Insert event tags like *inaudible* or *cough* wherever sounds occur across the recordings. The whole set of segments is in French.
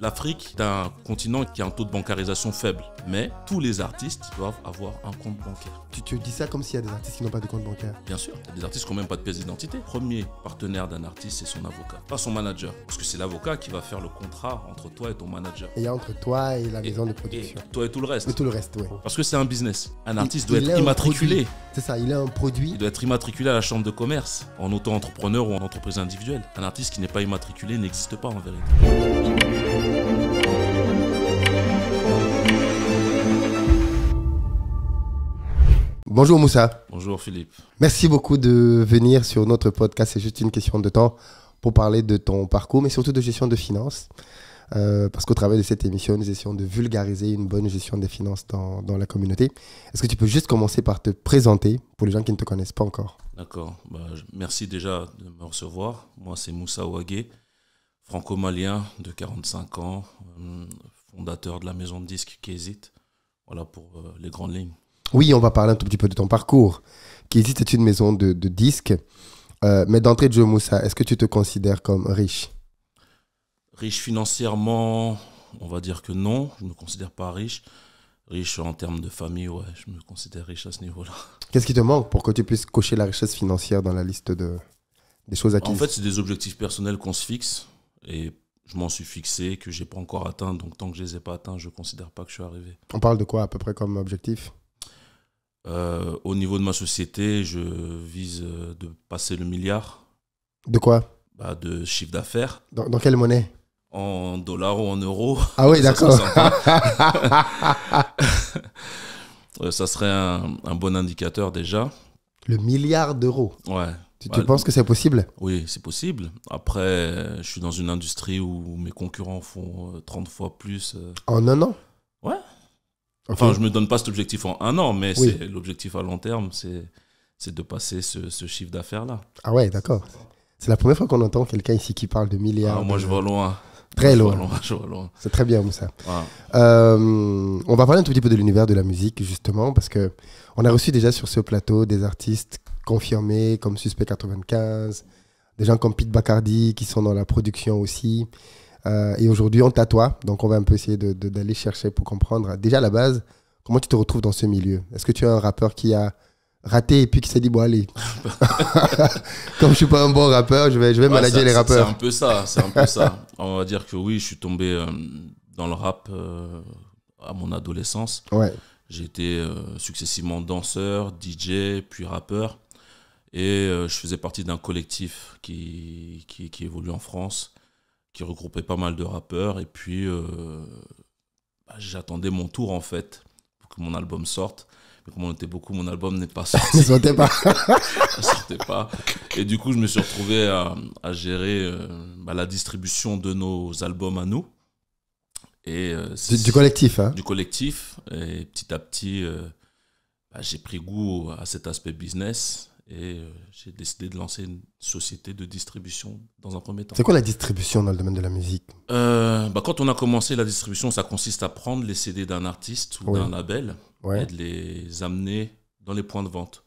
L'Afrique est un continent qui a un taux de bancarisation faible, mais tous les artistes doivent avoir un compte bancaire. Tu, te dis ça comme s'il y a des artistes qui n'ont pas de compte bancaire Bien sûr, il y a des artistes qui n'ont même pas de pièce d'identité. Premier partenaire d'un artiste, c'est son avocat, pas son manager. Parce que c'est l'avocat qui va faire le contrat entre toi et ton manager. Et entre toi et la maison de production. toi et tout le reste. Et tout le reste, oui. Parce que c'est un business. Un artiste doit être immatriculé. C'est ça, il a un produit. Il doit être immatriculé à la chambre de commerce, en auto-entrepreneur ou en entreprise individuelle. Un artiste qui n'est pas immatriculé n'existe pas en vérité. Bonjour Moussa. Bonjour Philippe. Merci beaucoup de venir sur notre podcast. C'est juste une question de temps pour parler de ton parcours, mais surtout de gestion de finances. Euh, parce qu'au travers de cette émission, nous essayons de vulgariser une bonne gestion des finances dans, la communauté. Est-ce que tu peux juste commencer par te présenter pour les gens qui ne te connaissent pas encore D'accord. Bah, merci déjà de me recevoir. Moi, c'est Moussa Ouagé, franco-malien de 45 ans, euh, fondateur de la maison de disques Kézit. Voilà pour euh, les grandes lignes. Oui, on va parler un tout petit peu de ton parcours, qui existe, est une maison de, disques. Euh, mais d'entrée de jeu, Moussa, est-ce que tu te considères comme riche Riche financièrement, on va dire que non, je ne me considère pas riche. Riche en termes de famille, ouais, je me considère riche à ce niveau-là. Qu'est-ce qui te manque pour que tu puisses cocher la richesse financière dans la liste de, des choses acquises En fait, c'est des objectifs personnels qu'on se fixe. Et je m'en suis fixé, que je n'ai pas encore atteint. Donc, tant que je ne les ai pas atteints, je ne considère pas que je suis arrivé. On parle de quoi à peu près comme objectif euh, au niveau de ma société, je vise euh, de passer le milliard. De quoi bah, De chiffre d'affaires. Dans, quelle monnaie En dollars ou en euros. Ah oui, *laughs* d'accord. *laughs* *laughs* Euh, ça serait un, bon indicateur déjà. Le milliard d'euros Ouais. Tu, tu bah, penses que c'est possible Oui, c'est possible. Après, je suis dans une industrie où mes concurrents font 30 fois plus. En un an Ouais. Enfin, je me donne pas cet objectif en un an, mais c'est l'objectif à long terme, c'est de passer ce, chiffre d'affaires-là. Ah ouais, d'accord. C'est la première fois qu'on entend quelqu'un ici qui parle de milliards. Ah, moi, je vois loin. Très je loin. loin, C'est très bien, Moussa. Ah. Euh, on va parler un tout petit peu de l'univers de la musique, justement, parce que on a reçu déjà sur ce plateau des artistes confirmés comme Suspect 95, des gens comme Pete Bacardi qui sont dans la production aussi. Euh, et aujourd'hui, on t'a toi. Donc, on va un peu essayer d'aller de, chercher pour comprendre. Déjà, à la base, comment tu te retrouves dans ce milieu Est-ce que tu es un rappeur qui a raté et puis qui s'est dit, bon, allez, *laughs* *laughs* comme je suis pas un bon rappeur, je vais, je vais les rappeurs C'est un peu ça. C'est un peu ça. *laughs* on va dire que oui, je suis tombé euh, dans le rap euh, à mon adolescence. Ouais. J'étais successivement danseur, DJ, puis rappeur. Et je faisais partie d'un collectif qui, qui évolue en France qui regroupait pas mal de rappeurs. Et puis, euh, bah, j'attendais mon tour, en fait, pour que mon album sorte. Mais comme on était beaucoup, mon album n'est pas *laughs* sorti. ne sortait pas. *laughs* sortait pas. Et du coup, je me suis retrouvé à, gérer euh, bah, la distribution de nos albums à nous. Et, euh, du, collectif, hein. Du collectif. Et petit à petit, bah, j'ai pris goût à cet aspect business. Et euh, j'ai décidé de lancer une société de distribution dans un premier temps. C'est quoi la distribution dans le domaine de la musique euh, bah Quand on a commencé la distribution, ça consiste à prendre les CD d'un artiste ou d'un label et de les amener dans les points de vente.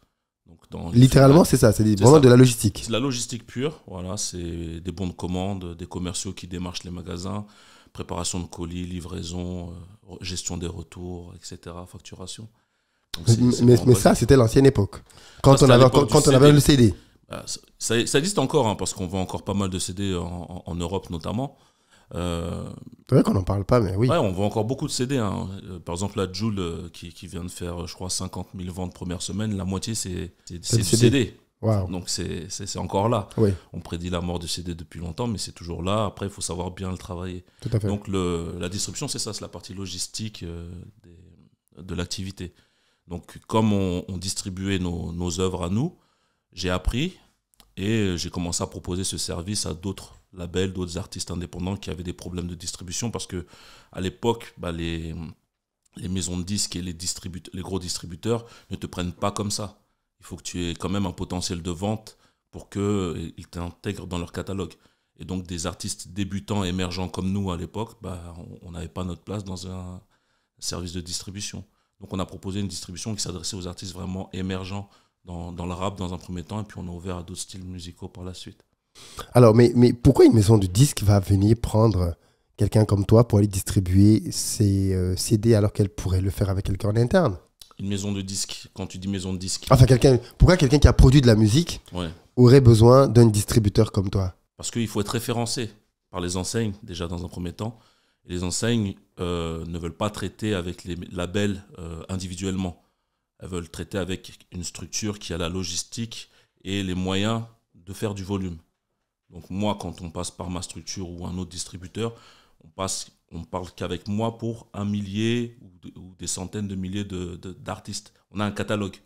Donc Littéralement, c'est ça, c'est vraiment de la logistique. C'est la logistique pure, voilà, c'est des bons de commande, des commerciaux qui démarchent les magasins, préparation de colis, livraison, euh, gestion des retours, etc., facturation mais, ça, c'était l'ancienne époque. Quand, on, avait, quand, on avait le CD. Ah, ça, existe encore, hein, parce qu'on vend encore pas mal de CD en, Europe notamment. Euh, c'est vrai qu'on n'en parle pas, mais oui. on vend encore beaucoup de CD. Hein. Euh, par exemple, la Joule euh, qui, qui, vient de faire, je crois, 50 000 ventes première semaine, la moitié, c'est du CD. CD. Donc c'est encore là. On prédit la mort du CD depuis longtemps, mais c'est toujours là. Après, il faut savoir bien le travailler. Donc la disruption c'est ça, c'est la partie logistique de l'activité. Donc, comme on, distribuait nos, œuvres à nous, j'ai appris et j'ai commencé à proposer ce service à d'autres labels, d'autres artistes indépendants qui avaient des problèmes de distribution parce que à l'époque, bah, les, maisons de disques et les, gros distributeurs ne te prennent pas comme ça. Il faut que tu aies quand même un potentiel de vente pour qu'ils euh, t'intègrent dans leur catalogue. Et donc des artistes débutants, émergents comme nous à l'époque, bah, on n'avait pas notre place dans un service de distribution. Donc on a proposé une distribution qui s'adressait aux artistes vraiment émergents dans, dans rap dans un premier temps, et puis on a ouvert à d'autres styles musicaux par la suite. Alors, mais, mais pourquoi une maison de disque va venir prendre quelqu'un comme toi pour aller distribuer ses euh, CD alors qu'elle pourrait le faire avec quelqu'un en interne Une maison de disques, quand tu dis maison de disque. Enfin, quelqu'un, pourquoi quelqu'un qui a produit de la musique aurait besoin d'un distributeur comme toi Parce qu'il faut être référencé par les enseignes, déjà dans un premier temps les enseignes euh, ne veulent pas traiter avec les labels euh, individuellement. Elles veulent traiter avec une structure qui a la logistique et les moyens de faire du volume. Donc moi, quand on passe par ma structure ou un autre distributeur, on passe, on parle qu'avec moi pour un millier ou, des centaines de milliers d'artistes. De, on a un catalogue.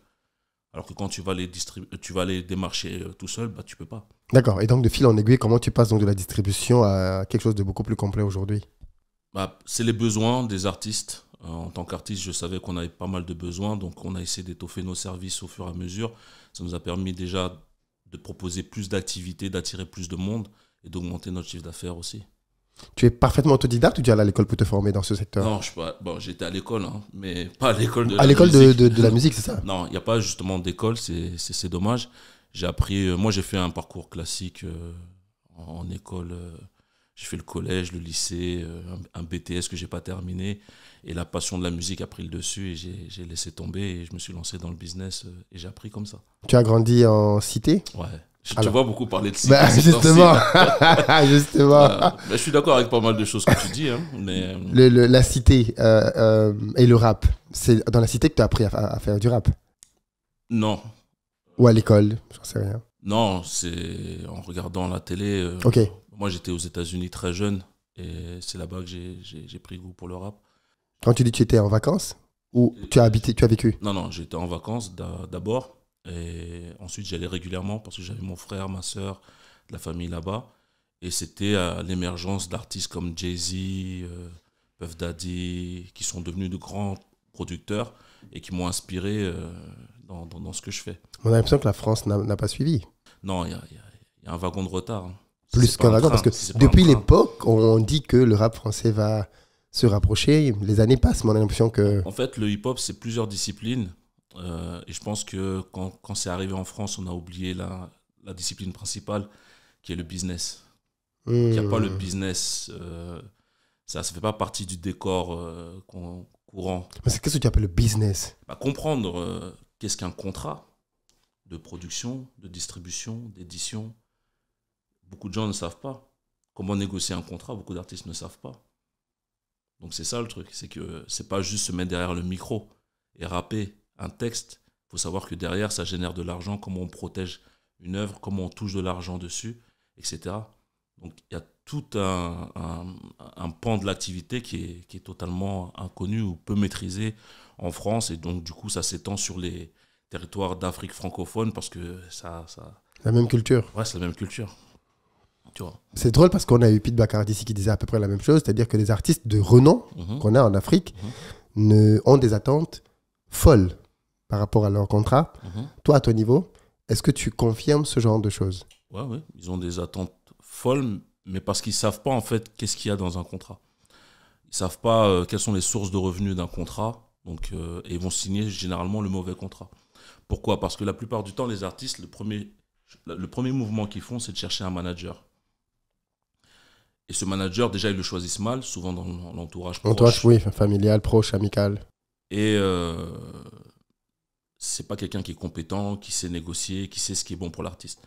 Alors que quand tu vas les, tu vas les démarcher euh, tout seul, bah, tu peux pas. D'accord. Et donc, de fil en aiguille, comment tu passes donc de la distribution à quelque chose de beaucoup plus complet aujourd'hui bah, c'est les besoins des artistes. Euh, en tant qu'artiste, je savais qu'on avait pas mal de besoins, donc on a essayé d'étoffer nos services au fur et à mesure. Ça nous a permis déjà de proposer plus d'activités, d'attirer plus de monde et d'augmenter notre chiffre d'affaires aussi. Tu es parfaitement autodidacte ou tu es allé à l'école pour te former dans ce secteur Non, je pas. Bon, j'étais à l'école, hein, mais *laughs* pas à l'école de. À l'école de, la musique, c'est ça Non, il n'y a pas justement d'école, c'est dommage. J'ai appris. Euh, moi, j'ai fait un parcours classique euh, en, école. J'ai fait le collège, le lycée, euh, un, BTS que j'ai pas terminé. Et la passion de la musique a pris le dessus et j'ai laissé tomber et je me suis lancé dans le business euh, et j'ai appris comme ça. Tu as grandi en cité Ouais. Je te vois beaucoup parler de cité. Bah, justement, *laughs* *laughs* justement. Euh, bah, je suis d'accord avec pas mal de choses que tu dis. Hein, mais... la cité et le rap, c'est dans la cité que tu as appris à, faire du rap Non. Ou à l'école, j'en sais rien. Non, c'est en regardant la télé. ok. Moi, j'étais aux États-Unis très jeune et c'est là-bas que j'ai pris goût pour le rap. Quand tu dis que tu étais en vacances ou euh, tu as habité, tu as vécu Non, non, j'étais en vacances d'abord et ensuite j'allais régulièrement parce que j'avais mon frère, ma soeur, la famille là-bas. Et c'était à l'émergence d'artistes comme Jay-Z, euh, Puff Daddy, qui sont devenus de grands producteurs et qui m'ont inspiré euh, dans, ce que je fais. On a l'impression que la France n'a pas suivi. Non, il y, a un wagon de retard. Hein plus qu'un wagon. Parce que depuis l'époque, on dit que le rap français va se rapprocher. Les années passent, mais on a l'impression que. En fait, le hip-hop, c'est plusieurs disciplines. Euh, et je pense que quand, c'est arrivé en France, on a oublié la, discipline principale, qui est le business. Il n'y a pas le hmm. business. Euh, ça ne fait pas partie du décor euh, courant. Mais qu'est-ce que tu appelles le business bah, Comprendre qu'est-ce qu'un contrat de production, de distribution, d'édition, Beaucoup de gens ne savent pas. Comment négocier un contrat, beaucoup d'artistes ne savent pas. Donc c'est ça le truc, c'est que c'est pas juste se mettre derrière le micro et rapper un texte. Il faut savoir que derrière, ça génère de l'argent, comment on protège une œuvre, comment on touche de l'argent dessus, etc. Donc il y a tout un, pan de l'activité qui est, totalement inconnu ou peu maîtrisé en France. Et donc du coup, ça s'étend sur les territoires d'Afrique francophone parce que ça, ça... La même culture. Ouais, c'est la même culture. C'est drôle parce qu'on a eu Pete Bacard ici qui disait à peu près la même chose, c'est-à-dire que les artistes de renom mhm. qu'on a en Afrique mhm. ne, ont des attentes folles par rapport à leur contrat. Mhm. Toi, à ton niveau, est-ce que tu confirmes ce genre de choses Oui, ils ont des attentes folles, mais parce qu'ils ne savent pas en fait qu'est-ce qu'il y a dans un contrat. Ils ne savent pas euh, quelles sont les sources de revenus d'un contrat, donc, euh, et ils vont signer généralement le mauvais contrat. Pourquoi Parce que la plupart du temps, les artistes, le premier, le premier mouvement qu'ils font, c'est de chercher un manager et ce manager, déjà, ils le choisissent mal, souvent dans l'entourage proche. Entourage, oui, familial, proche, amical. Et euh, c'est pas quelqu'un qui est compétent, qui sait négocier, qui sait ce qui est bon pour l'artiste.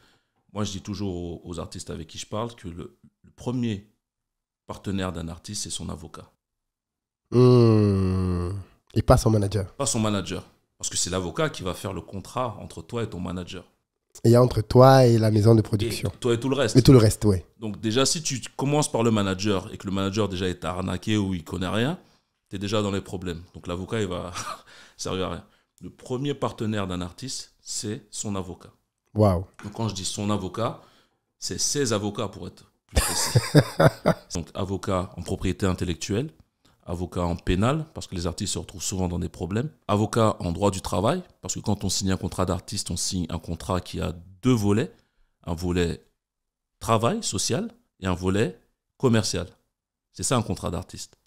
Moi, je dis toujours aux, artistes avec qui je parle que le, premier partenaire d'un artiste, c'est son avocat. Hmm. Et pas son manager. Pas son manager. Parce que c'est l'avocat qui va faire le contrat entre toi et ton manager. Il y a entre toi et la maison de production. toi et tout le reste. Et tout le reste, oui. Donc déjà, si tu commences par le manager et que le manager déjà est arnaqué ou il connaît rien, tu es déjà dans les problèmes. Donc l'avocat, il va *laughs* servir à rien. Le premier partenaire d'un artiste, c'est son avocat. Waouh. Donc quand je dis son avocat, c'est ses avocats pour être plus précis. *laughs* Donc avocat en propriété intellectuelle, avocat en pénal, parce que les artistes se retrouvent souvent dans des problèmes, avocat en droit du travail, parce que quand on signe un contrat d'artiste, on signe un contrat qui a deux volets, un volet travail social et un volet commercial. C'est ça un contrat d'artiste.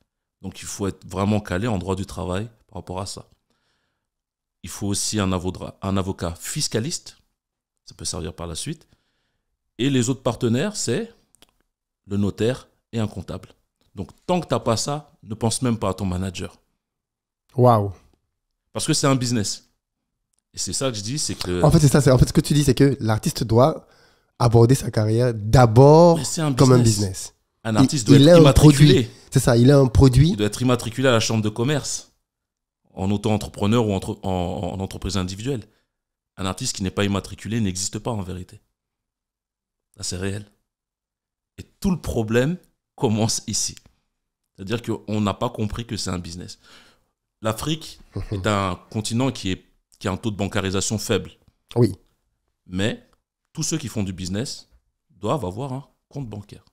Donc il faut être vraiment calé en droit du travail par rapport à ça. Il faut aussi un, avocat, un avocat fiscaliste, ça peut servir par la suite. Et les autres partenaires, c'est le notaire et un comptable. Donc, tant que tu n'as pas ça, ne pense même pas à ton manager. Waouh. Parce que c'est un business. Et c'est ça que je dis, c'est que. En fait, c'est ça. En ce que tu dis, c'est que l'artiste doit aborder sa carrière d'abord comme un business. Un artiste doit être immatriculé. C'est ça, il a un produit. Il doit être immatriculé à la chambre de commerce, en auto-entrepreneur ou en, en entreprise individuelle. Un artiste qui n'est pas immatriculé n'existe pas en vérité. Ça, c'est réel. Et tout le problème, commence ici. C'est-à-dire qu'on n'a pas compris que c'est un business. L'Afrique mhm. est un continent qui, est, qui a un taux de bancarisation faible. Oui. Mais tous ceux qui font du business doivent avoir un compte bancaire.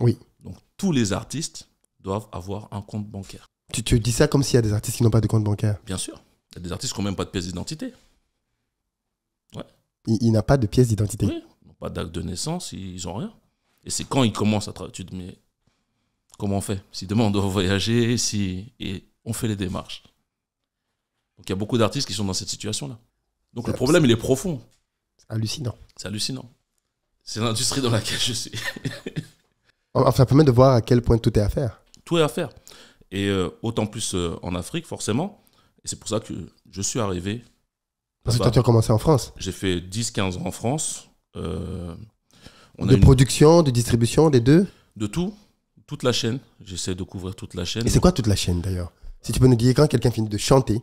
Oui. Donc tous les artistes doivent avoir un compte bancaire. Tu, te dis ça comme s'il y a des artistes qui n'ont pas de compte bancaire Bien sûr. Il y a des artistes qui n'ont même pas de pièce d'identité. Ouais. Il, il n'a pas de pièce d'identité Oui, ils n'ont pas d'acte de naissance, ils n'ont rien. Et c'est quand ils commencent à travailler. Tu te comment on fait Si demain on doit voyager, si et on fait les démarches. Donc il y a beaucoup d'artistes qui sont dans cette situation-là. Donc le problème, il est profond. C'est hallucinant. C'est hallucinant. C'est l'industrie dans laquelle je suis. *laughs* enfin, ça permet de voir à quel point tout est à faire. Tout est à faire. Et euh, autant plus euh, en Afrique, forcément. Et c'est pour ça que je suis arrivé. Parce que toi, tu as commencé en France. J'ai fait 10-15 ans en France. Euh, on de production, de distribution, des deux De tout toute la chaîne. J'essaie de couvrir toute la chaîne. Et c'est quoi toute la chaîne d'ailleurs Si tu peux nous dire, quand quelqu'un finit de chanter,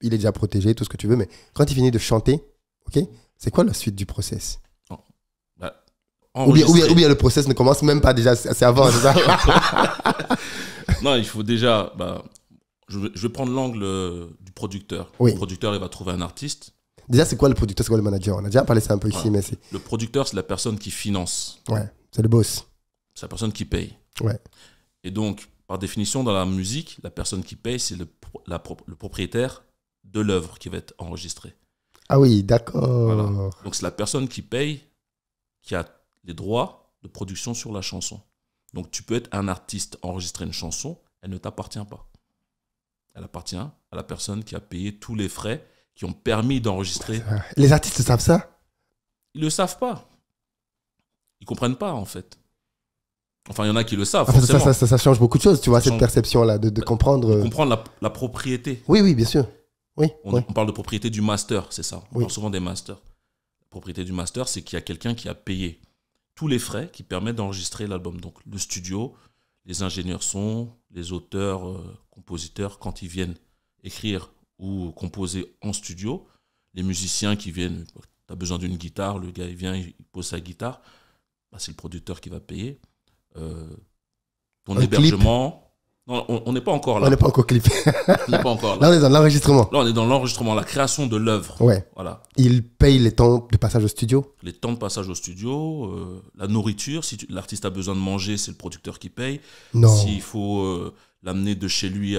il est déjà protégé, tout ce que tu veux, mais quand il finit de chanter, ok, c'est quoi la suite du process oh. bah, bien, le process ne commence même pas déjà, c'est avant, *laughs* Non, il faut déjà. Bah, je, vais, prendre l'angle euh, du producteur. Oui. Le producteur, il va trouver un artiste. Déjà, c'est quoi le producteur C'est quoi le manager On a déjà parlé ça un peu ici, mais c'est. Le producteur, c'est la personne qui finance. Ouais, c'est le boss. C'est la personne qui paye. Et donc, par définition, dans la musique, la personne qui paye, c'est le, propriétaire de l'œuvre qui va être enregistrée. Ah oui, d'accord. Donc, c'est la personne qui paye qui a les droits de production sur la chanson. Donc, tu peux être un artiste, enregistrer une chanson, elle ne t'appartient pas. Elle appartient à la personne qui a payé tous les frais qui ont permis d'enregistrer. Les artistes savent ça Ils ne le savent pas. Ils comprennent pas, en fait. Enfin, il y en a qui le savent. Ah, ça, change beaucoup de choses, tu vois, cette perception-là, de, bah, comprendre. Euh, comprendre la, propriété. Oui, oui, bien sûr. Oui, on, parle de propriété du master, c'est ça. On parle souvent des masters. La propriété du master, c'est qu'il y a quelqu'un qui a payé tous les frais qui permettent d'enregistrer l'album. Donc, le studio, les ingénieurs son, les auteurs, euh, compositeurs, quand ils viennent écrire ou composer en studio, les musiciens qui viennent, bah, tu as besoin d'une guitare, le gars il vient, il pose sa guitare, bah, c'est le producteur qui va payer. Euh, ton hébergement. on n'est pas encore là. On n'est pas encore clip. on n'est pas encore là. on est dans l'enregistrement. Là, on est dans l'enregistrement, la création de l'œuvre. Ouais. Voilà. Il paye les temps de passage au studio Les temps de passage au studio, euh, la nourriture. Si l'artiste a besoin de manger, c'est le producteur qui paye. S'il faut euh, l'amener de chez lui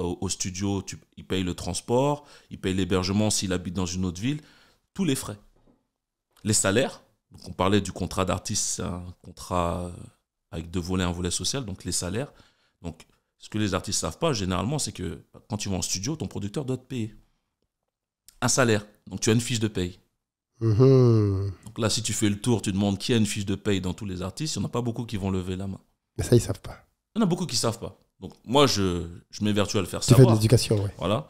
au studio, il paye le transport, il paye l'hébergement s'il habite dans une autre ville. Tous les frais. Les salaires donc on parlait du contrat d'artiste, un contrat euh, avec deux volets, un volet social, donc les salaires. Donc ce que les artistes ne savent pas généralement, c'est que quand tu vas en studio, ton producteur doit te payer un salaire. Donc tu as une fiche de paye. Mm-hmm. Donc là, si tu fais le tour, tu demandes qui a une fiche de paye dans tous les artistes, il n'y en a pas beaucoup qui vont lever la main. Mais ça, ils savent pas. Il y en a beaucoup qui savent pas. Donc moi, je, je m'évertue à le faire tu savoir. fais de Voilà.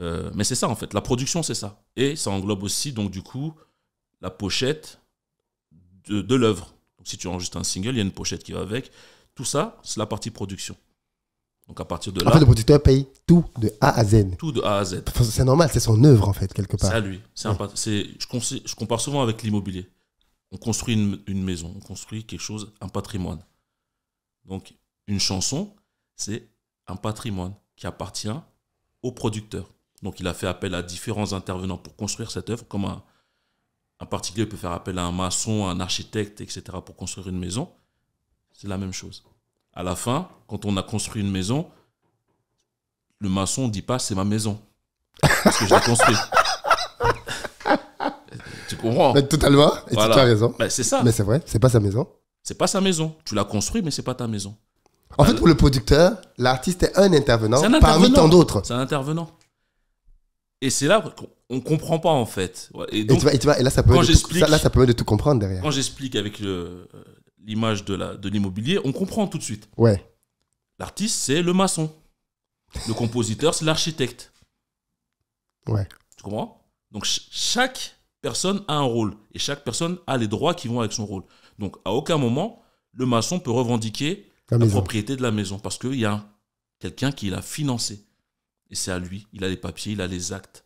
Euh, mais c'est ça, en fait. La production, c'est ça. Et ça englobe aussi, donc du coup, la pochette, de, l'œuvre. Donc si tu enregistres un single, il y a une pochette qui va avec. Tout ça, c'est la partie production. Donc à partir de là. En le producteur paye tout de A à Z. Tout de A à Z. C'est normal, c'est son œuvre en fait, quelque part. C'est à lui. Un, je, je, compare souvent avec l'immobilier. On construit une, maison, on construit quelque chose, un patrimoine. Donc une chanson, c'est un patrimoine qui appartient au producteur. Donc il a fait appel à différents intervenants pour construire cette œuvre comme un, un particulier peut faire appel à un maçon, un architecte, etc. pour construire une maison. C'est la même chose. À la fin, quand on a construit une maison, le maçon ne dit pas c'est ma maison. Parce que je l'ai construite. tu comprends mais bah, Totalement. tu as raison. Bah, c'est ça. Mais c'est vrai, c'est pas sa maison. C'est pas sa maison. Tu l'as construit, mais c'est pas ta maison. En fait, bah, pour le producteur, l'artiste est un intervenant. parmi tant d'autres. C'est un intervenant. Et c'est là qu'on comprend pas en fait. Et, là, ça permet de tout, comprendre derrière. Quand j'explique avec euh, l'image de l'immobilier, on comprend tout de suite. Ouais. L'artiste, c'est le maçon. Le compositeur, c'est l'architecte. Ouais. Tu comprends Donc chaque personne a un rôle et chaque personne a les droits qui vont avec son rôle. Donc à aucun moment, le maçon peut revendiquer la, la propriété de la maison parce qu'il y a quelqu'un qui l'a financé. Et c'est à lui. Il a les papiers, il a les actes.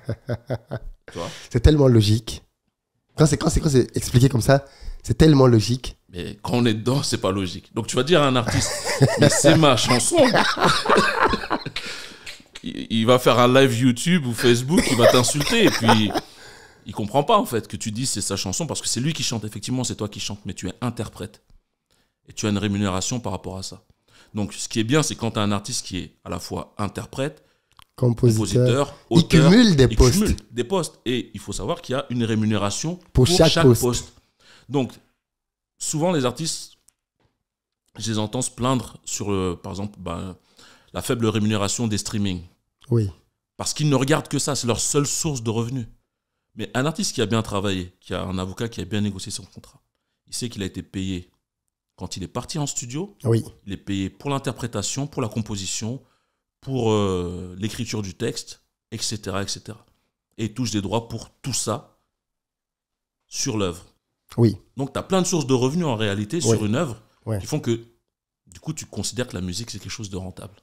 *laughs* c'est tellement logique. Quand c'est quand c'est expliqué comme ça, c'est tellement logique. Mais quand on est dedans, c'est pas logique. Donc tu vas dire à un artiste, *laughs* mais c'est ma chanson. *laughs* il, va faire un live YouTube ou Facebook, il va t'insulter et puis il comprend pas en fait que tu dis c'est sa chanson parce que c'est lui qui chante effectivement, c'est toi qui chante, mais tu es interprète et tu as une rémunération par rapport à ça. Donc, ce qui est bien, c'est quand tu as un artiste qui est à la fois interprète, compositeur, auteur, il cumule des postes. des postes. Et il faut savoir qu'il y a une rémunération pour, chaque, poste. Donc, souvent, les artistes, je les entends se plaindre sur, euh, par exemple, bah, la faible rémunération des streamings. Oui. Parce qu'ils ne regardent que ça, c'est leur seule source de revenus. Mais un artiste qui a bien travaillé, qui a un avocat qui a bien négocié son contrat, il sait qu'il a été payé quand il est parti en studio, oui. il est payé pour l'interprétation, pour la composition, pour euh, l'écriture du texte, etc., etc. Et il touche des droits pour tout ça sur l'œuvre. Oui. Donc tu as plein de sources de revenus en réalité sur une œuvre qui font que, du coup, tu considères que la musique, c'est quelque chose de rentable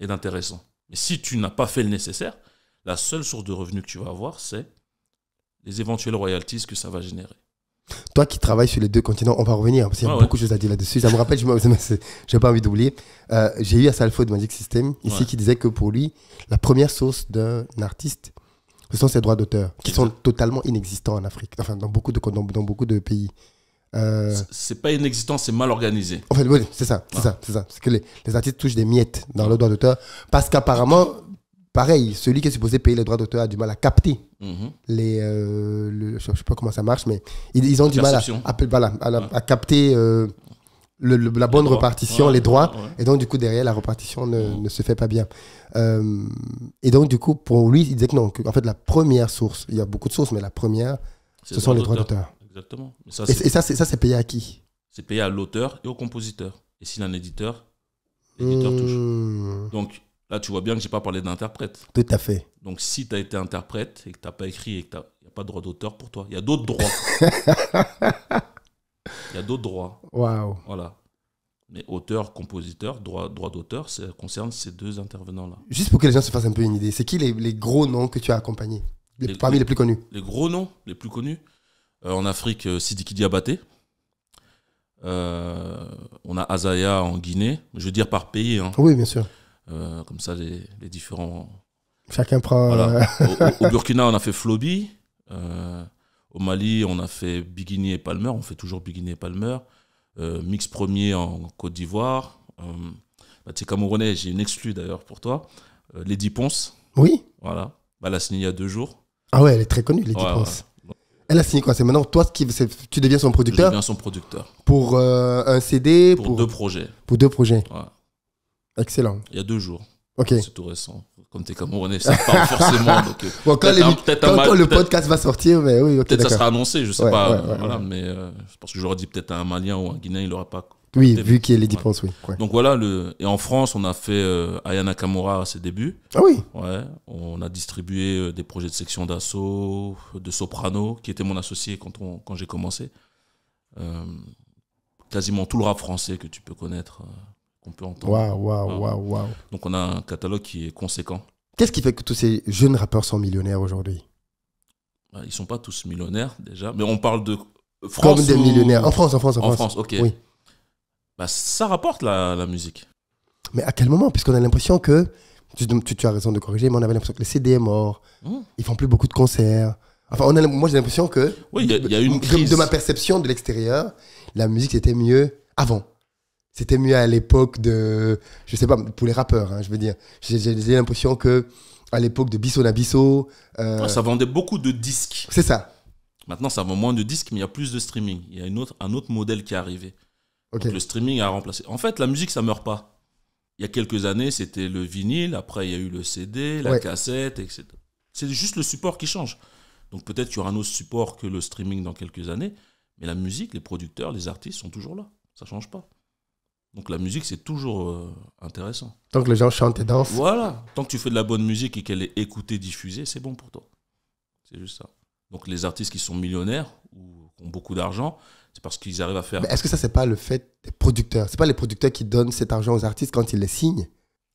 et d'intéressant. Mais si tu n'as pas fait le nécessaire, la seule source de revenus que tu vas avoir, c'est les éventuelles royalties que ça va générer. Toi qui travailles sur les deux continents, on va revenir parce qu'il y a beaucoup de choses à dire là-dessus. Ça me rappelle, je n'ai *laughs* pas envie d'oublier. Euh, j'ai eu à Salfo de Magic System ici qui disait que pour lui, la première source d'un artiste, ce sont ses droits d'auteur qui sont totalement inexistants en Afrique, enfin dans beaucoup de, dans, beaucoup de pays. Euh... C'est pas inexistant, c'est mal organisé. En fait, oui, c'est ça, c'est ça, c'est ça. que les, artistes touchent des miettes dans leurs droits d'auteur parce qu'apparemment, pareil, celui qui est supposé payer les droits d'auteur a du mal à capter mhm. les. Euh, je ne sais pas comment ça marche, mais ils, ont du mal à, capter euh, la bonne repartition, répartition, les droits. Et donc, du coup, derrière, la répartition ne, se fait pas bien. Euh, et donc, du coup, pour lui, il disait que non, en fait, la première source, il y a beaucoup de sources, mais la première, ce sont les droits d'auteur. Exactement. ça, et, ça, c'est payé à qui C'est payé à l'auteur et au compositeur. Et s'il a un éditeur, l'éditeur touche. Hmm. Donc, Là, tu vois bien que j'ai pas parlé d'interprète. Tout à fait. Donc, si tu as été interprète et que tu n'as pas écrit et que n'y a pas de droit d'auteur pour toi, il y a d'autres droits. Il *laughs* y a d'autres droits. Waouh. Voilà. Mais auteur, compositeur, droit, droit d'auteur, ça concerne ces deux intervenants-là. Juste pour que les gens se fassent un peu une idée, c'est qui les, les gros noms que tu as accompagnés Parmi les, plus connus Les gros noms, les plus connus. Euh, en Afrique, euh, Sidiki Diabaté. Euh, on a Azaya en Guinée. Je veux dire par pays. Hein. Oui, bien sûr. Euh, comme ça, les, les, différents. Chacun prend. Euh, *laughs* au, Burkina, on a fait Flobby euh, au Mali, on a fait Bigini et Palmer. On fait toujours Bigini et Palmer. mix premier en Côte d'Ivoire. Bah, tu es camerounais, j'ai une exclue d'ailleurs pour toi. Lady Ponce. Oui. Voilà. Bah, elle a signé il y a deux jours. Ah ouais, elle est très connue, Lady Ponce. Elle a signé quoi C'est maintenant toi qui tu deviens son producteur. Je deviens son producteur. Pour un CD. Pour, pour, deux projets. Pour deux projets. Ouais. Excellent. Il y a deux jours. Ok. C'est tout récent. Comme tu es ça part forcément. Donc, euh, bon, quand, le podcast va sortir, mais oui, d'accord. peut-être ça sera annoncé, je sais pas. Euh, voilà, mais parce euh, que j'aurais dit peut-être à un Malien ou un Guinéen, il l'aura pas. Oui, vu qu'il y a les oui. Donc voilà, le... et en France, on a fait Ayana Kamura à ses débuts. Ah oui Ouais, on a distribué des projets de section d'assaut, de soprano, qui était mon associé quand, on, quand j'ai commencé. quasiment tout le rap français que tu peux connaître. On peut entendre. Waouh, waouh, ah. waouh, waouh. Donc on a un catalogue qui est conséquent. Qu'est-ce qui fait que tous ces jeunes rappeurs sont millionnaires aujourd'hui bah, Ils sont pas tous millionnaires déjà, mais on parle de France. Comme des millionnaires. En France, en France, en France. En France, ok. Oui. Bah, ça rapporte la, musique. Mais à quel moment Puisqu'on a l'impression que, tu, as raison de corriger, mais on avait l'impression que les CD est mort, Ils hmm. ils font plus beaucoup de concerts. Enfin, on moi j'ai l'impression que, oui, il y a une crise. de ma perception de l'extérieur, la musique était mieux avant. C'était mieux à l'époque de, je sais pas, pour les rappeurs, hein, je veux dire. J'ai l'impression que à l'époque de Bisso d'Abissot... Euh... Ah, ça vendait beaucoup de disques. C'est ça. Maintenant, ça vend moins de disques, mais il y a plus de streaming. Il y a une autre, un autre modèle qui est arrivé. le streaming a remplacé. En fait, la musique, ça meurt pas. Il y a quelques années, c'était le vinyle, après, il y a eu le CD, la cassette, etc. C'est juste le support qui change. Donc, peut-être qu'il y aura un autre support que le streaming dans quelques années, mais la musique, les producteurs, les artistes sont toujours là. Ça change pas. Donc la musique, c'est toujours euh, intéressant. Tant que les gens chantent et dansent. Voilà. Tant que tu fais de la bonne musique et qu'elle est écoutée, diffusée, c'est bon pour toi. C'est juste ça. Donc les artistes qui sont millionnaires ou qui ont beaucoup d'argent, c'est parce qu'ils arrivent à faire. Mais Est-ce que ça, c'est pas le fait des producteurs C'est pas les producteurs qui donnent cet argent aux artistes quand ils les signent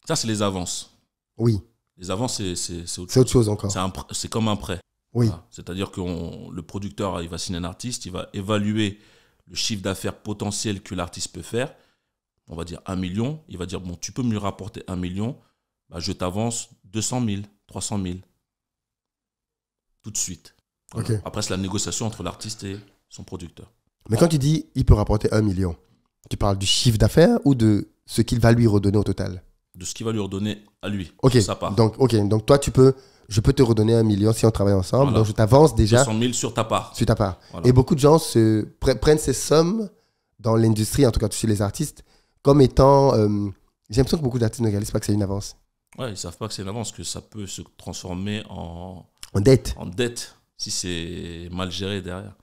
Ça, c'est les avances. Oui. Les avances, c'est autre, chose. autre chose encore. C'est comme un prêt. Oui. C'est-à-dire que le producteur, il va signer un artiste, il va évaluer le chiffre d'affaires potentiel que l'artiste peut faire on va dire 1 million, il va dire, bon, tu peux me rapporter 1 million, bah, je t'avance 200 000, 300 000. Tout de suite. Après, c'est la négociation entre l'artiste et son producteur. Mais quand tu dis, il peut rapporter un million, tu parles du chiffre d'affaires ou de ce qu'il va lui redonner au total De ce qu'il va lui redonner à lui, Ok. sa part. Donc, ok, donc toi, tu peux je peux te redonner un million si on travaille ensemble. Donc, je t'avance déjà. 200 000 sur ta part. Sur ta part. Et beaucoup de gens se prennent ces sommes dans l'industrie, en tout cas chez les artistes, comme étant. j'aime euh, j'ai l'impression que beaucoup d'artistes ne réalisent pas que c'est une avance. Ouais, ils savent pas que c'est une avance, que ça peut se transformer en. En dette. En dette, si c'est mal géré derrière.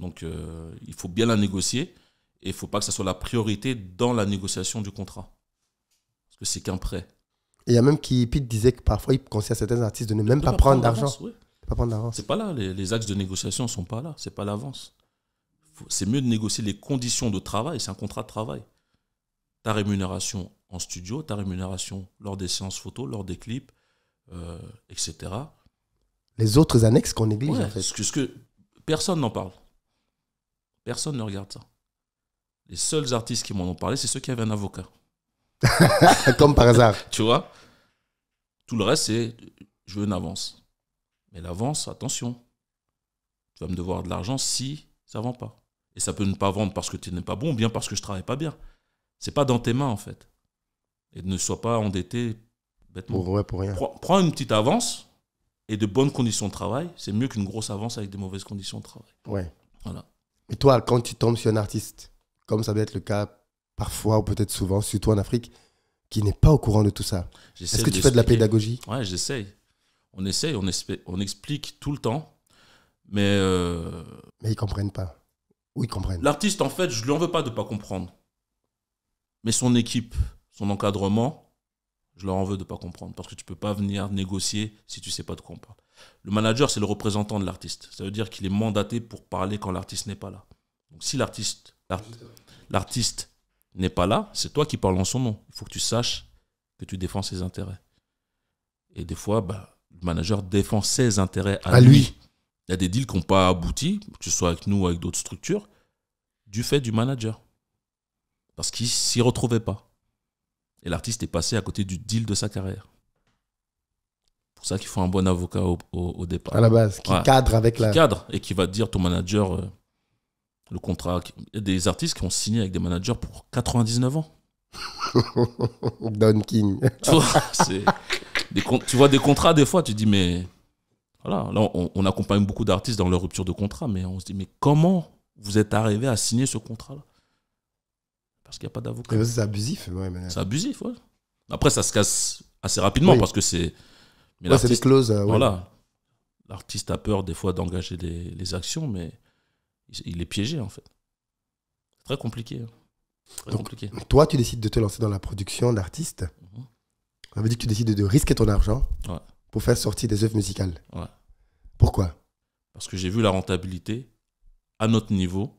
Donc, euh, il faut bien la négocier et il faut pas que ça soit la priorité dans la négociation du contrat. Parce que c'est qu'un prêt. il y a même qui, Pete disait que parfois, il conseille à certains artistes de ne même pas, prendre, d'argent. Pas prendre d'avance. C'est pas là, les, les, axes de négociation sont pas là, c'est pas l'avance. C'est mieux de négocier les conditions de travail, c'est un contrat de travail ta rémunération en studio, ta rémunération lors des séances photos, lors des clips, euh, etc. Les autres annexes qu'on néglige, que, personne n'en parle. Personne ne regarde ça. Les seuls artistes qui m'en ont parlé, c'est ceux qui avaient un avocat. *laughs* Comme par hasard. *laughs* tu vois Tout le reste, c'est je veux une avance. Mais l'avance, attention. Tu vas me devoir de l'argent si ça ne vend pas. Et ça peut ne pas vendre parce que tu n'es pas bon ou bien parce que je travaille pas bien. C'est pas dans tes mains, en fait. Et ne sois pas endetté bêtement. Pour, pour rien. Prends, une petite avance et de bonnes conditions de travail. C'est mieux qu'une grosse avance avec des mauvaises conditions de travail. Ouais. Voilà. Et toi, quand tu tombes sur un artiste, comme ça doit être le cas parfois ou peut-être souvent, surtout en Afrique, qui n'est pas au courant de tout ça, est-ce que tu fais de la pédagogie Ouais, j'essaye. On essaye, on, on explique tout le temps. Mais. Euh, mais ils comprennent pas. Ou ils comprennent. L'artiste, en fait, je lui en veux pas de pas comprendre. Mais son équipe, son encadrement, je leur en veux de ne pas comprendre. Parce que tu ne peux pas venir négocier si tu ne sais pas de quoi on parle. Le manager, c'est le représentant de l'artiste. Ça veut dire qu'il est mandaté pour parler quand l'artiste n'est pas là. Donc si l'artiste l'artiste n'est pas là, c'est toi qui parles en son nom. Il faut que tu saches que tu défends ses intérêts. Et des fois, bah, le manager défend ses intérêts à, lui. lui. Il y a des deals qui n'ont pas abouti, que ce soit avec nous ou avec d'autres structures, du fait du manager parce qu'il s'y retrouvait pas. Et l'artiste est passé à côté du deal de sa carrière. pour ça qu'il faut un bon avocat au, départ. À la base, qui cadre avec la... qui cadre et qui va dire ton manager euh, le contrat. Il y a des artistes qui ont signé avec des managers pour 99 ans. *laughs* Don King. Tu vois, des, contrats, des fois, tu dis, mais. Voilà, là, on, on accompagne beaucoup d'artistes dans leur rupture de contrat, mais on se dit, mais comment vous êtes arrivé à signer ce contrat-là parce qu'il n'y a pas d'avocat. C'est abusif, ouais. C'est abusif, ouais. Après, ça se casse assez rapidement parce que c'est. Mais c'est des clauses. Euh, voilà. L'artiste a peur des fois d'engager des actions, mais il est piégé en fait. C'est très compliqué. Hein. compliqué. Toi, tu décides de te lancer dans la production d'artistes. Mhm. On Ça veut dire que tu décides de risquer ton argent pour faire sortir des œuvres musicales. Pourquoi Parce que j'ai vu la rentabilité à notre niveau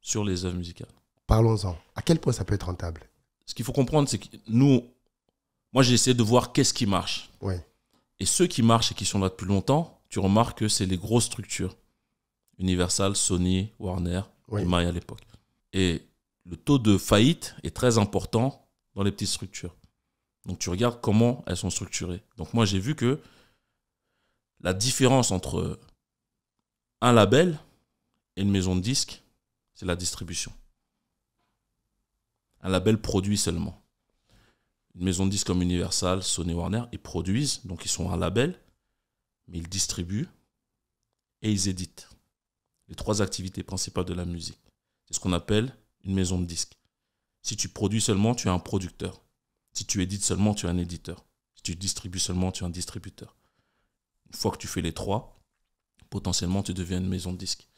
sur les œuvres musicales. Parlons-en. À quel point ça peut être rentable Ce qu'il faut comprendre, c'est que nous, moi j'ai essayé de voir qu'est-ce qui marche. Ouais. Et ceux qui marchent et qui sont là depuis longtemps, tu remarques que c'est les grosses structures. Universal, Sony, Warner, à l'époque. Et le taux de faillite est très important dans les petites structures. Donc tu regardes comment elles sont structurées. Donc moi j'ai vu que la différence entre un label et une maison de disques, c'est la distribution un label produit seulement. Une maison de disques comme Universal, Sony Warner, ils produisent, donc ils sont un label, mais ils distribuent et ils éditent. Les trois activités principales de la musique. C'est ce qu'on appelle une maison de disques. Si tu produis seulement, tu es un producteur. Si tu édites seulement, tu es un éditeur. Si tu distribues seulement, tu es un distributeur. Une fois que tu fais les trois, potentiellement, tu deviens une maison de disques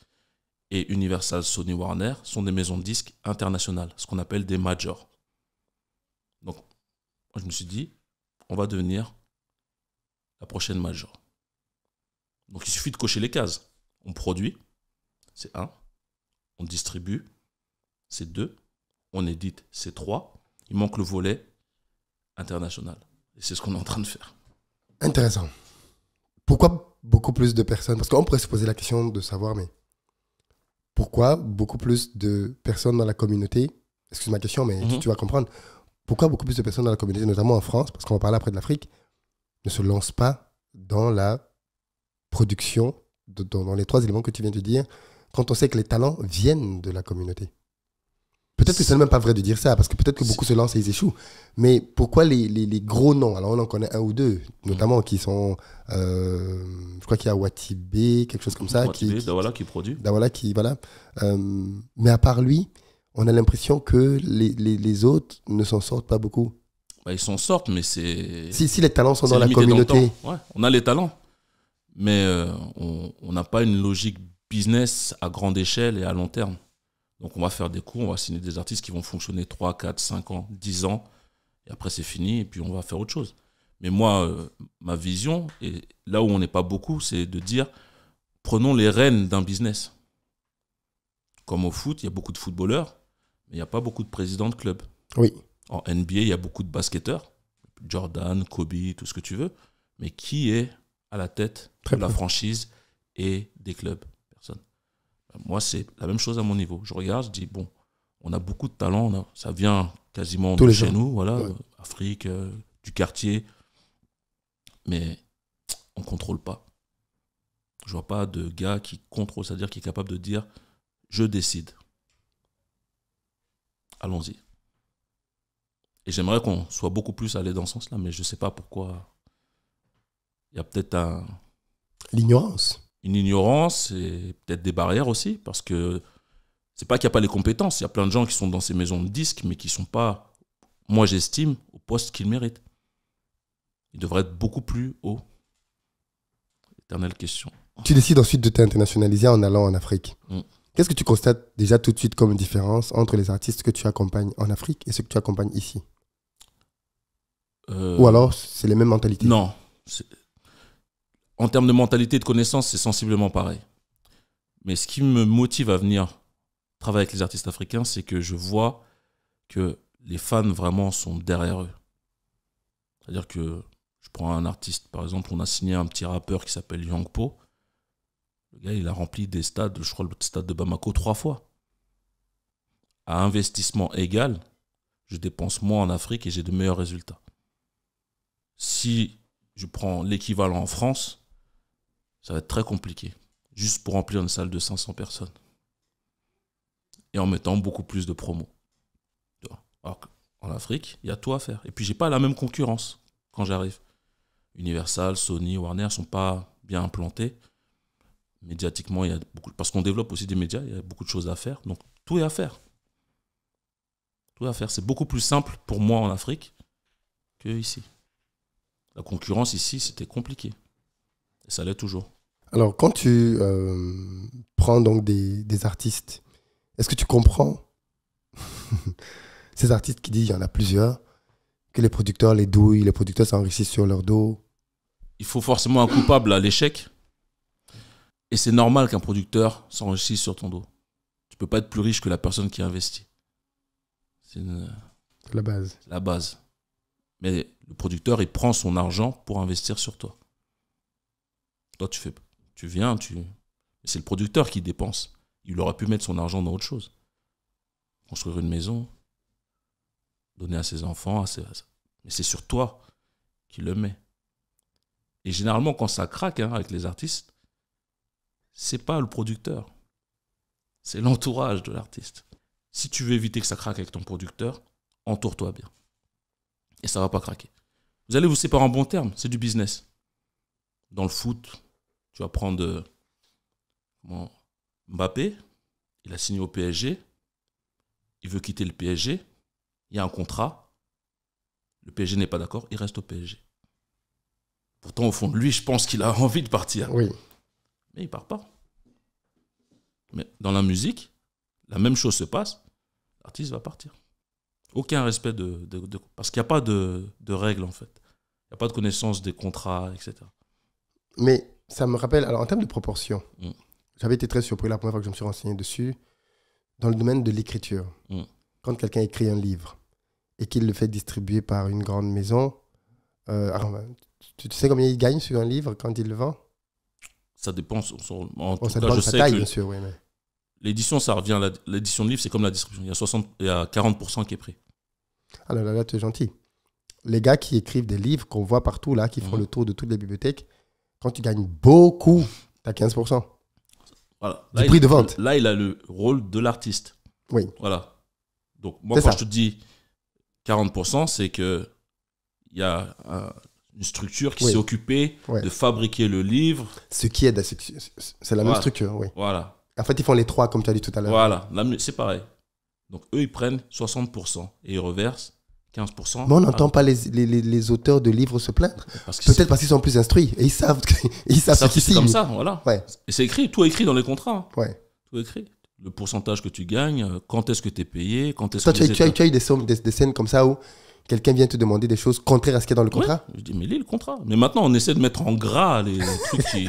et Universal Sony Warner sont des maisons de disques internationales, ce qu'on appelle des majors. Donc, je me suis dit, on va devenir la prochaine major. Donc, il suffit de cocher les cases. On produit, c'est un. On distribue, c'est deux. On édite, c'est trois. Il manque le volet international. Et c'est ce qu'on est en train de faire. Intéressant. Pourquoi beaucoup plus de personnes Parce qu'on pourrait se poser la question de savoir, mais pourquoi beaucoup plus de personnes dans la communauté, excuse ma question, mais mhm. tu, vas comprendre, pourquoi beaucoup plus de personnes dans la communauté, notamment en France, parce qu'on va parler après de l'Afrique, ne se lancent pas dans la production, dans les trois éléments que tu viens de dire, quand on sait que les talents viennent de la communauté Peut-être que c'est même pas vrai de dire ça, parce que peut-être que beaucoup se lancent et ils échouent. Mais pourquoi les, les, gros noms Alors, on en connaît un ou deux, notamment mm. qui sont. Euh, je crois qu'il y a Watibé, quelque chose comme ça. Watibé, qui, Dawala qui produit. Dawala qui. Voilà. Euh, mais à part lui, on a l'impression que les, les autres ne s'en sortent pas beaucoup. Bah, ils s'en sortent, mais c'est. Si, si, les talents sont dans la communauté. on a les talents, mais euh, on n'a pas une logique business à grande échelle et à long terme. Donc on va faire des cours, on va signer des artistes qui vont fonctionner 3, 4, 5 ans, 10 ans, et après c'est fini, et puis on va faire autre chose. Mais moi, euh, ma vision, et là où on n'est pas beaucoup, c'est de dire, prenons les rênes d'un business. Comme au foot, il y a beaucoup de footballeurs, mais il n'y a pas beaucoup de présidents de clubs. Oui. En NBA, il y a beaucoup de basketteurs, Jordan, Kobe, tout ce que tu veux, mais qui est à la tête de la franchise et des clubs moi, c'est la même chose à mon niveau. Je regarde, je dis, bon, on a beaucoup de talent, ça vient quasiment de chez nous, voilà, euh, Afrique, euh, du quartier, mais on ne contrôle pas. Je vois pas de gars qui contrôle, c'est-à-dire qui est capable de dire, je décide. Allons-y. Et j'aimerais qu'on soit beaucoup plus allé dans ce sens-là, mais je ne sais pas pourquoi. Il y a peut-être un. L'ignorance une ignorance et peut-être des barrières aussi, parce que c'est pas qu'il n'y a pas les compétences. Il y a plein de gens qui sont dans ces maisons de disques, mais qui ne sont pas, moi j'estime, au poste qu'ils méritent. Ils devraient être beaucoup plus haut. Éternelle question. Tu décides ensuite de t'internationaliser en allant en Afrique. Mm. Qu'est-ce que tu constates déjà tout de suite comme différence entre les artistes que tu accompagnes en Afrique et ceux que tu accompagnes ici euh, Ou alors, c'est les mêmes mentalités Non, en termes de mentalité de connaissance, c'est sensiblement pareil. Mais ce qui me motive à venir travailler avec les artistes africains, c'est que je vois que les fans vraiment sont derrière eux. C'est-à-dire que je prends un artiste, par exemple, on a signé un petit rappeur qui s'appelle Yang Po. Le gars, il a rempli des stades, je crois le stade de Bamako trois fois. À investissement égal, je dépense moins en Afrique et j'ai de meilleurs résultats. Si je prends l'équivalent en France, ça va être très compliqué. Juste pour remplir une salle de 500 personnes. Et en mettant beaucoup plus de promos. Alors qu'en Afrique, il y a tout à faire. Et puis, j'ai pas la même concurrence quand j'arrive. Universal, Sony, Warner sont pas bien implantés. Médiatiquement, il y a beaucoup. Parce qu'on développe aussi des médias, il y a beaucoup de choses à faire. Donc, tout est à faire. Tout est à faire. C'est beaucoup plus simple pour moi en Afrique que ici. La concurrence ici, c'était compliqué ça l'est toujours. Alors, quand tu euh, prends donc des, artistes, est-ce que tu comprends *laughs* ces artistes qui disent il y en a plusieurs, que les producteurs les douillent, les producteurs s'enrichissent sur leur dos Il faut forcément un coupable à l'échec. Et c'est normal qu'un producteur s'enrichisse sur ton dos. Tu peux pas être plus riche que la personne qui investit. C'est la base. La base. Mais le producteur, il prend son argent pour investir sur toi tu tu viens, tu. C'est le producteur qui dépense. Il aurait pu mettre son argent dans autre chose. Construire une maison, donner à ses enfants, à ses... mais c'est sur toi qui le met. Et généralement, quand ça craque hein, avec les artistes, c'est pas le producteur, c'est l'entourage de l'artiste. Si tu veux éviter que ça craque avec ton producteur, entoure-toi bien. Et ça va pas craquer. Vous allez vous séparer en bon terme, c'est du business. Dans le foot, tu vas prendre euh, Mbappé, il a signé au PSG, il veut quitter le PSG, il y a un contrat, le PSG n'est pas d'accord, il reste au PSG. Pourtant, au fond de lui, je pense qu'il a *laughs* envie de partir. Oui. Mais il part pas. Mais dans la musique, la même chose se passe, l'artiste va partir. Aucun respect de. parce qu'il n'y a pas de, de règles, en fait. Il n'y a pas de connaissance des contrats, etc. Mais ça me rappelle, alors en termes de proportion, mm. j'avais été très surpris la première fois que je me suis renseigné dessus, dans le domaine de l'écriture. Mm. Quand quelqu'un écrit un livre et qu'il le fait distribuer par une grande maison, euh, tu, sais combien il gagne sur un livre quand il le vend Ça dépend. ça de sa taille, bien sûr. L'édition, ça revient. L'édition de livre, c'est comme la distribution. Il y a, 60, il y a 40% qui est pris. Ah là là, tu es gentil. Les gars qui écrivent des livres qu'on voit partout, là, qui font mhm. le tour de toutes les bibliothèques, quand tu gagnes beaucoup, tu as 15%. Voilà. prix de vente. Là, il a le rôle de l'artiste. Oui. Voilà. Donc, moi, quand je te dis 40%, c'est que il y a euh, une structure qui s'est occupée de fabriquer le livre. Ce qui aide à C'est la même structure, oui. Voilà. En fait, ils font les trois, comme tu as dit tout à l'heure. Voilà, c'est pareil. Donc, eux, ils prennent 60% et ils reversent 15%. Mais on n'entend pas les, auteurs de livres se plaindre. Peut-être parce qu'ils sont plus instruits et ils savent, *laughs* ils savent, c'est comme ça, voilà. c'est écrit, tout est écrit dans les contrats. Hein. Ouais. Tout est écrit. Le pourcentage que tu gagnes, euh, quand est-ce que tu es payé, quand est-ce que tu, as, tu as eu des, des, scènes comme ça où quelqu'un vient te demander des choses contraires à ce qu'il y a dans le contrat Je dis, mais lis le contrat. Mais maintenant, on essaie de mettre en gras les *laughs* trucs qui.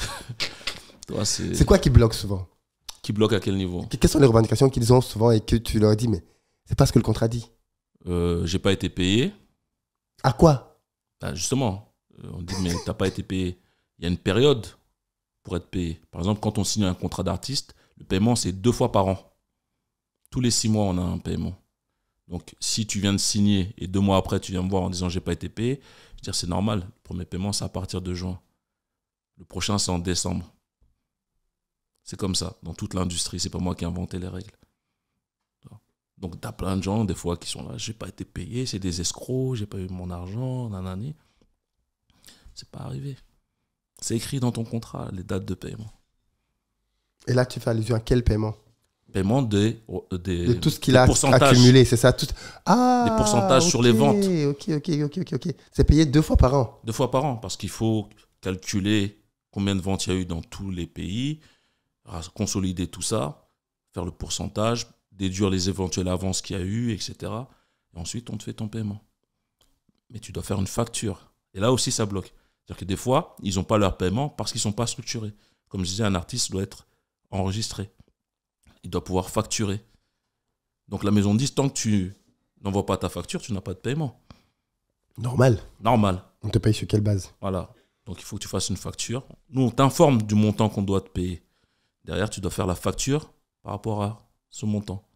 *laughs* c'est quoi qui bloque souvent Qui bloque à quel niveau Quelles sont les revendications qu'ils ont souvent et que tu leur dis, mais c'est pas ce que le contrat dit euh, j'ai pas été payé. À quoi bah, Justement, euh, on dit, mais t'as pas été payé. Il y a une période pour être payé. Par exemple, quand on signe un contrat d'artiste, le paiement, c'est deux fois par an. Tous les six mois, on a un paiement. Donc, si tu viens de signer et deux mois après, tu viens me voir en disant j'ai pas été payé, je veux dire, c'est normal. Le premier paiement, c'est à partir de juin. Le prochain, c'est en décembre. C'est comme ça, dans toute l'industrie. C'est pas moi qui ai inventé les règles. Donc, tu as plein de gens, des fois, qui sont là, j'ai pas été payé, c'est des escrocs, j'ai pas eu mon argent, nanani. C'est pas arrivé. C'est écrit dans ton contrat, les dates de paiement. Et là, tu fais allusion à quel paiement Paiement des, oh, euh, des, de tout ce qu'il a accumulé, c'est ça tout... ah, Des pourcentages sur les ventes. Ok, ok, ok, ok. ok. C'est payé deux fois par an Deux fois par an, parce qu'il faut calculer combien de ventes il y a eu dans tous les pays, consolider tout ça, faire le pourcentage, déduire les éventuelles avances qu'il y a eu, etc. Et ensuite, on te fait ton paiement. Mais tu dois faire une facture. Et là aussi, ça bloque. C'est-à-dire que des fois, ils n'ont pas leur paiement parce qu'ils ne sont pas structurés. Comme je disais, un artiste doit être enregistré. Il doit pouvoir facturer. Donc la maison dit, tant que tu n'envoies pas ta facture, tu n'as pas de paiement. Normal. Normal. On te paye sur quelle base Voilà. Donc il faut que tu fasses une facture. Nous, on t'informe du montant qu'on doit te payer. Derrière, tu dois faire la facture par rapport à ce montant.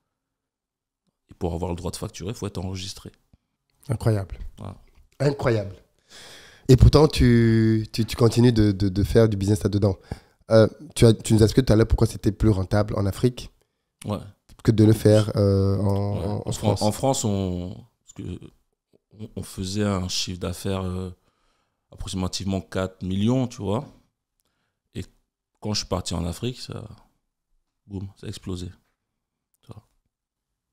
Et pour avoir le droit de facturer, il faut être enregistré. Incroyable. Incroyable. Et pourtant, tu, continues de, faire du business là-dedans. Euh, tu, tu, nous as expliqué tout à l'heure pourquoi c'était plus rentable en Afrique que de le faire euh, en, France. En, France, on, on, faisait un chiffre d'affaires euh, approximativement 4 millions, tu vois. Et quand je suis parti en Afrique, ça, boum, ça a explosé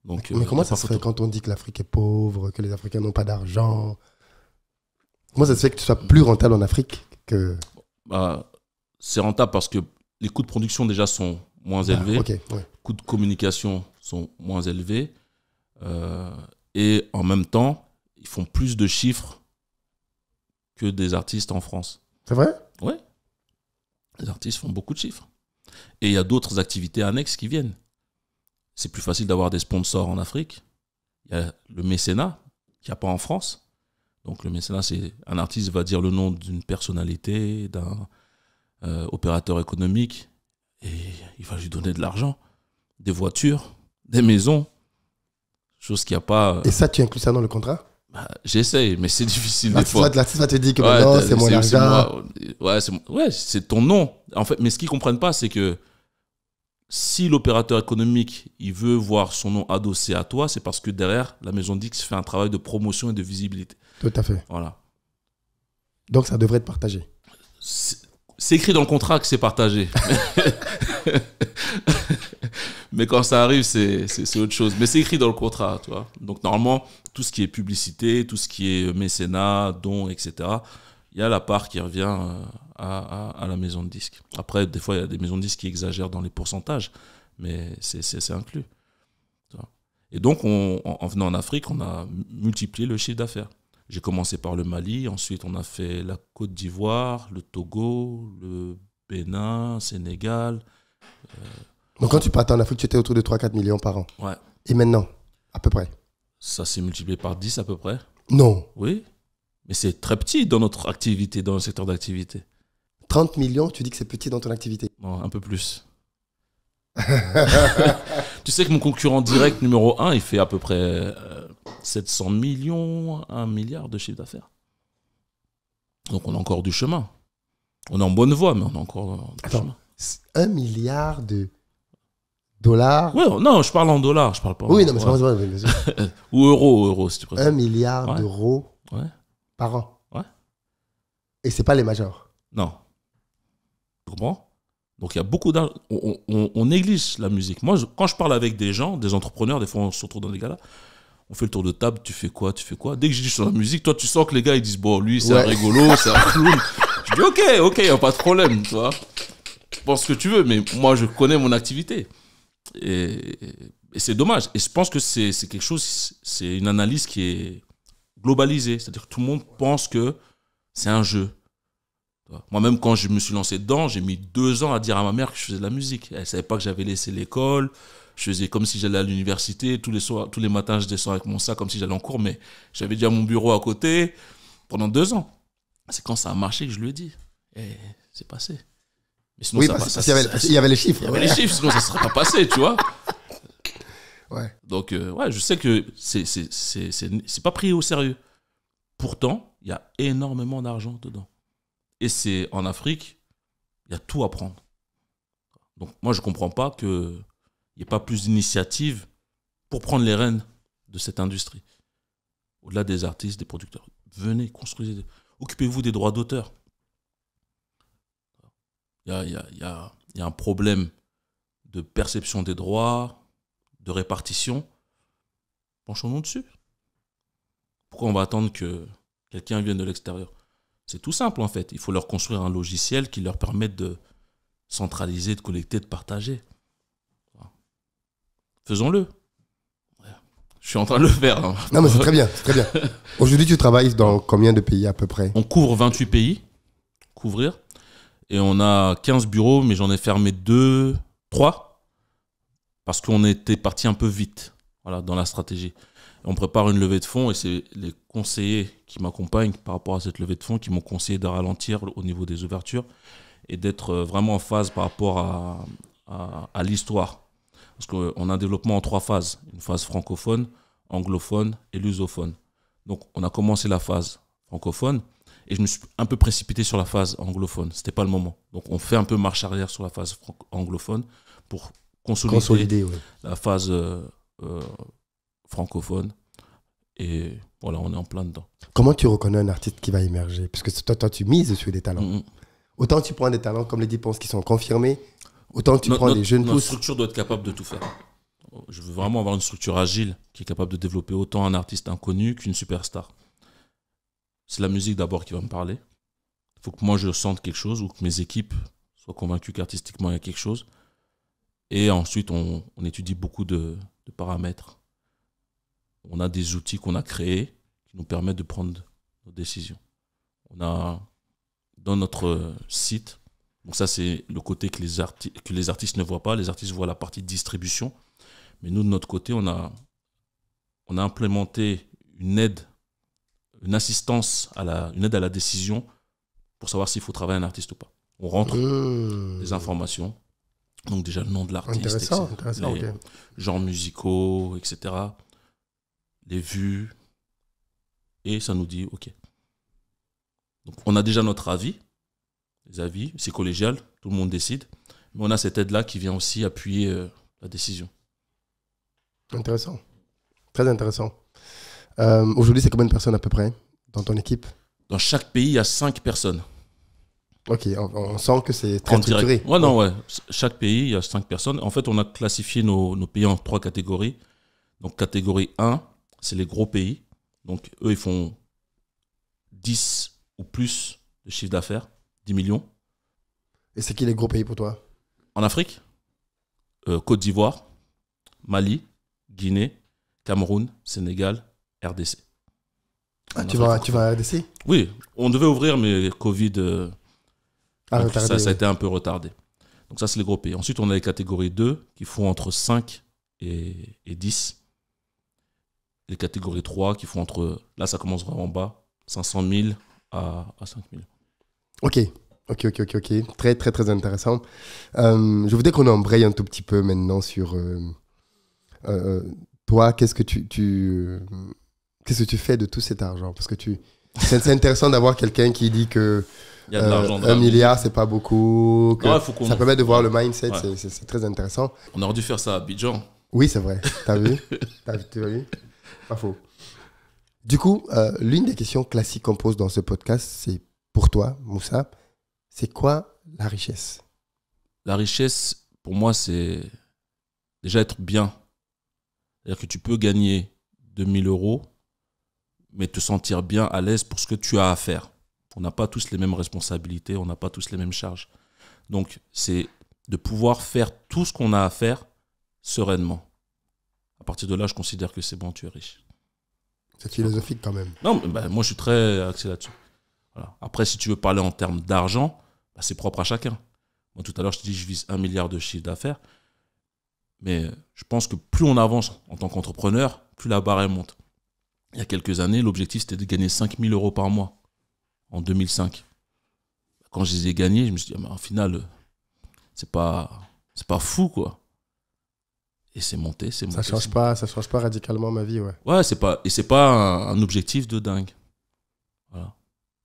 mais euh, comment ça se fait quand on dit que l'Afrique est pauvre, que les Africains n'ont pas d'argent Comment ça se fait que tu sois plus rentable en Afrique que. Bah, c'est rentable parce que les coûts de production déjà sont moins ah, élevés, les coûts de communication sont moins élevés, euh, et en même temps, ils font plus de chiffres que des artistes en France. C'est vrai Ouais. Les artistes font beaucoup de chiffres. Et il y a d'autres activités annexes qui viennent c'est plus facile d'avoir des sponsors en Afrique. Il y a le mécénat, qu'il n'y a pas en France. Donc le mécénat, c'est un artiste va dire le nom d'une personnalité, d'un euh, opérateur économique, et il va lui donner de l'argent, des voitures, des maisons, chose qu'il n'y a pas... Euh, et ça, tu inclus ça dans le contrat bah, J'essaie, mais c'est *laughs* difficile des fois. L'artiste va te dire que non, c'est mon argent. Ouais, c'est ouais, ton nom. En fait, mais ce qu'ils ne comprennent pas, c'est que si l'opérateur économique il veut voir son nom adossé à toi, c'est parce que derrière, la maison Dix fait un travail de promotion et de visibilité. Tout à fait. Voilà. Donc ça devrait être partagé. C'est écrit dans le contrat que c'est partagé. *laughs* Mais quand ça arrive, c'est autre chose. Mais c'est écrit dans le contrat, tu vois. Donc normalement, tout ce qui est publicité, tout ce qui est mécénat, dons, etc., il y a la part qui revient euh, à, la maison de disque. Après, des fois, il y a des maisons de disques qui exagèrent dans les pourcentages, mais c'est inclus. Et donc, en venant en Afrique, on a multiplié le chiffre d'affaires. J'ai commencé par le Mali, ensuite on a fait la Côte d'Ivoire, le Togo, le Bénin, Sénégal. Euh, donc quand tu partais en Afrique, tu étais autour de 3-4 millions par an. Et maintenant, à peu près Ça s'est multiplié par 10 à peu près. Non. Oui. Mais c'est très petit dans notre activité, dans le secteur d'activité. 30 millions, tu dis que c'est petit dans ton activité Non, un peu plus. *laughs* tu sais que mon concurrent direct numéro 1, il fait à peu près 700 euh, millions, 1 milliard de chiffre d'affaires. Donc on a encore du chemin. On est en bonne voie, mais on a encore du chemin. 1 milliard de dollars ouais, Non, je parle en dollars, je parle pas Oui, non, mais c'est pas *laughs* Ou euros, euros, si tu préfères. 1 milliard d'euros par an. Ouais. Et c'est pas les majors Non comprends donc il y a beaucoup d'argent. On, néglige la musique. Moi, quand je parle avec des gens, des entrepreneurs, des fois on se retrouve dans des gars-là, on fait le tour de table, tu fais quoi, tu fais quoi. Dès que je dis sur la musique, toi tu sens que les gars ils disent, bon, lui c'est un rigolo, c'est un clown. *laughs* je dis, ok, ok, a pas de problème, tu vois. pense ce que tu veux, mais moi je connais mon activité. Et, et c'est dommage. Et je pense que c'est quelque chose, c'est une analyse qui est globalisée. C'est-à-dire que tout le monde pense que c'est un jeu. Moi-même, quand je me suis lancé dedans, j'ai mis deux ans à dire à ma mère que je faisais de la musique. Elle ne savait pas que j'avais laissé l'école. Je faisais comme si j'allais à l'université. Tous les, soirs, tous les matins, je descends avec mon sac comme si j'allais en cours. Mais j'avais déjà mon bureau à côté pendant deux ans. C'est quand ça a marché que je lui dis. Et c'est passé. Mais oui, ça y, avait les chiffres. Il y avait les chiffres, sinon ça ne serait pas passé, tu vois. *laughs* Donc, euh, ouais, je sais que c'est pas pris au sérieux. Pourtant, il y a énormément d'argent dedans. Et c'est en Afrique, il y a tout à prendre. Donc moi, je ne comprends pas qu'il n'y ait pas plus d'initiatives pour prendre les rênes de cette industrie. Au-delà des artistes, des producteurs. Venez, construisez. Occupez-vous des droits d'auteur. Il y a, y a, un problème de perception des droits, de répartition. Penchons-nous dessus. Pourquoi on va attendre que quelqu'un vienne de l'extérieur c'est tout simple en fait. Il faut leur construire un logiciel qui leur permette de centraliser, de collecter, de partager. Faisons-le. Je suis en train de le faire. Hein. Non mais c'est très bien, très bien. *laughs* Aujourd'hui tu travailles dans combien de pays à peu près On couvre 28 pays, couvrir. Et on a 15 bureaux, mais j'en ai fermé 2, 3, parce qu'on était parti un peu vite voilà, dans la stratégie. On prépare une levée de fonds et c'est les conseillers qui m'accompagnent par rapport à cette levée de fonds qui m'ont conseillé de ralentir au niveau des ouvertures et d'être euh, vraiment en phase par rapport à, l'histoire. Parce qu'on euh, a un développement en trois phases. Une phase francophone, anglophone et lusophone. Donc on a commencé la phase francophone et je me suis un peu précipité sur la phase anglophone. Ce n'était pas le moment. Donc on fait un peu marche arrière sur la phase anglophone pour consolider, la phase euh, francophone. Et voilà, on est en plein dedans. Comment tu reconnais un artiste qui va émerger Parce que toi, toi, tu mises sur des talents. Autant tu prends des talents comme les dépenses qui sont confirmés, autant tu prends des jeunes pousses. Notre structure doit être capable de tout faire. Je veux vraiment avoir une structure agile qui est capable de développer autant un artiste inconnu qu'une superstar. C'est la musique d'abord qui va me parler. Il faut que moi je sente quelque chose ou que mes équipes soient convaincues qu'artistiquement il y a quelque chose. Et ensuite, on, étudie beaucoup de paramètres on a des outils qu'on a créés qui nous permettent de prendre nos décisions. On a dans notre site, donc ça c'est le côté que les, artistes ne voient pas, les artistes voient la partie distribution, mais nous de notre côté, on a, on a implémenté une aide, une assistance, à la, aide à la décision pour savoir s'il faut travailler un artiste ou pas. On rentre les euh. informations, donc déjà le nom de l'artiste, genre genres musicaux, etc les vues, et ça nous dit OK. Donc on a déjà notre avis, les avis, c'est collégial, tout le monde décide, mais on a cette aide-là qui vient aussi appuyer euh, la décision. Intéressant, très intéressant. Euh, aujourd'hui, c'est combien de personnes à peu près dans ton équipe Dans chaque pays, il y a 5 personnes. Ok, on, sent que c'est très structuré. Ouais, non, ouais. Chaque pays, il y a 5 personnes. En fait, on a classifié nos, nos pays en trois catégories. Donc catégorie 1, c'est les gros pays. Donc, eux, ils font 10 ou plus de chiffre d'affaires, 10 millions. Et c'est qui les gros pays pour toi En Afrique, euh, Côte d'Ivoire, Mali, Guinée, Cameroun, Sénégal, RDC. Ah, tu vas, tu vas à RDC Oui, on devait ouvrir, mais Covid, euh, ça, a été un peu retardé. Donc ça, c'est les gros pays. Ensuite, on a les catégories 2 qui font entre 5 et, et 10 les catégories 3 qui font entre. Là, ça commence vraiment bas, 500 000 à, à 5 000. Ok. Ok, ok, ok, ok. Très, très, très intéressant. Euh, je voudrais qu'on embraye un tout petit peu maintenant sur euh, euh, toi. Qu'est-ce que tu, qu'est-ce que tu fais de tout cet argent Parce que tu, c'est intéressant d'avoir quelqu'un qui dit que un milliard, c'est pas beaucoup. ça permet de voir le mindset, c'est très intéressant. On aurait dû faire ça à Bijan. Oui, c'est vrai. T'as vu *laughs* T'as as vu pas faux. Du coup, euh, l'une des questions classiques qu'on pose dans ce podcast, c'est pour toi, Moussa, c'est quoi la richesse La richesse, pour moi, c'est déjà être bien. C'est-à-dire que tu peux gagner 2000 euros, mais te sentir bien à l'aise pour ce que tu as à faire. On n'a pas tous les mêmes responsabilités, on n'a pas tous les mêmes charges. Donc, c'est de pouvoir faire tout ce qu'on a à faire sereinement. À partir de là, je considère que c'est bon, tu es riche. C'est philosophique quand même. Non, bah, moi je suis très axé là-dessus. Après, si tu veux parler en termes d'argent, bah, c'est propre à chacun. Moi tout à l'heure, je te dis, je vise un milliard de chiffre d'affaires. Mais je pense que plus on avance en tant qu'entrepreneur, plus la barre elle monte. Il y a quelques années, l'objectif c'était de gagner 5000 euros par mois en 2005. Quand je les ai gagnés, je me suis dit, ah, mais au final, euh, c'est pas, c'est pas fou quoi et c'est monté, c'est monté. Ça change pas, ça change pas radicalement ma vie, ouais. Ouais, c'est pas et c'est pas un, objectif de dingue.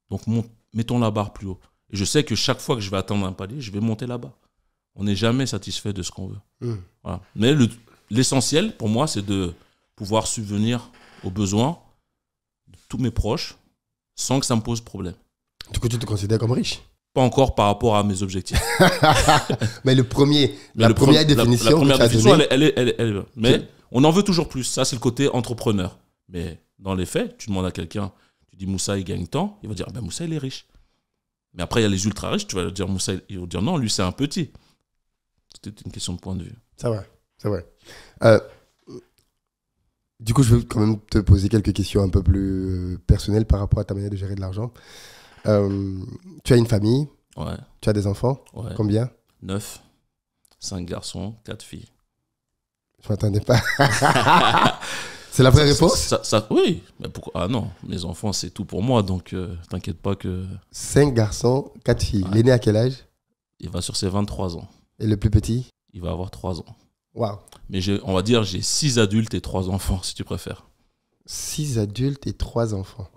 Donc mettons la barre plus haut. Et je sais que chaque fois que je vais attendre un palier, je vais monter là-bas. On n'est jamais satisfait de ce qu'on veut. Hmm. Mais l'essentiel pour moi, c'est de pouvoir subvenir aux besoins de tous mes proches sans que ça me pose problème. Du coup, tu te considères comme riche pas encore par rapport à mes objectifs. *laughs* mais le premier, la, première définition, elle, est, mais on en veut toujours plus. Ça, c'est le côté entrepreneur. Mais dans les faits, tu demandes à quelqu'un, tu dis Moussa, il gagne tant, il va dire ben Moussa, il est riche. Mais après, il y a les ultra riches, tu vas leur dire Moussa, il va dire non, lui, c'est un petit. C'était une question de point de vue. Ça va, c'est vrai. Euh, du coup, je veux quand même te poser quelques questions un peu plus euh, personnelles par rapport à ta manière de gérer de l'argent. Euh, tu as une famille Ouais. Tu as des enfants Combien Neuf. Cinq garçons, quatre filles. Je m'attendais pas. *laughs* c'est la vraie réponse ça, Oui. Mais pourquoi Ah non, mes enfants, c'est tout pour moi, donc euh, t'inquiète pas que. Cinq garçons, quatre filles. L'aîné à quel âge Il va sur ses 23 ans. Et le plus petit Il va avoir 3 ans. Waouh. Mais on va dire, j'ai six adultes et trois enfants, si tu préfères. Six adultes et trois enfants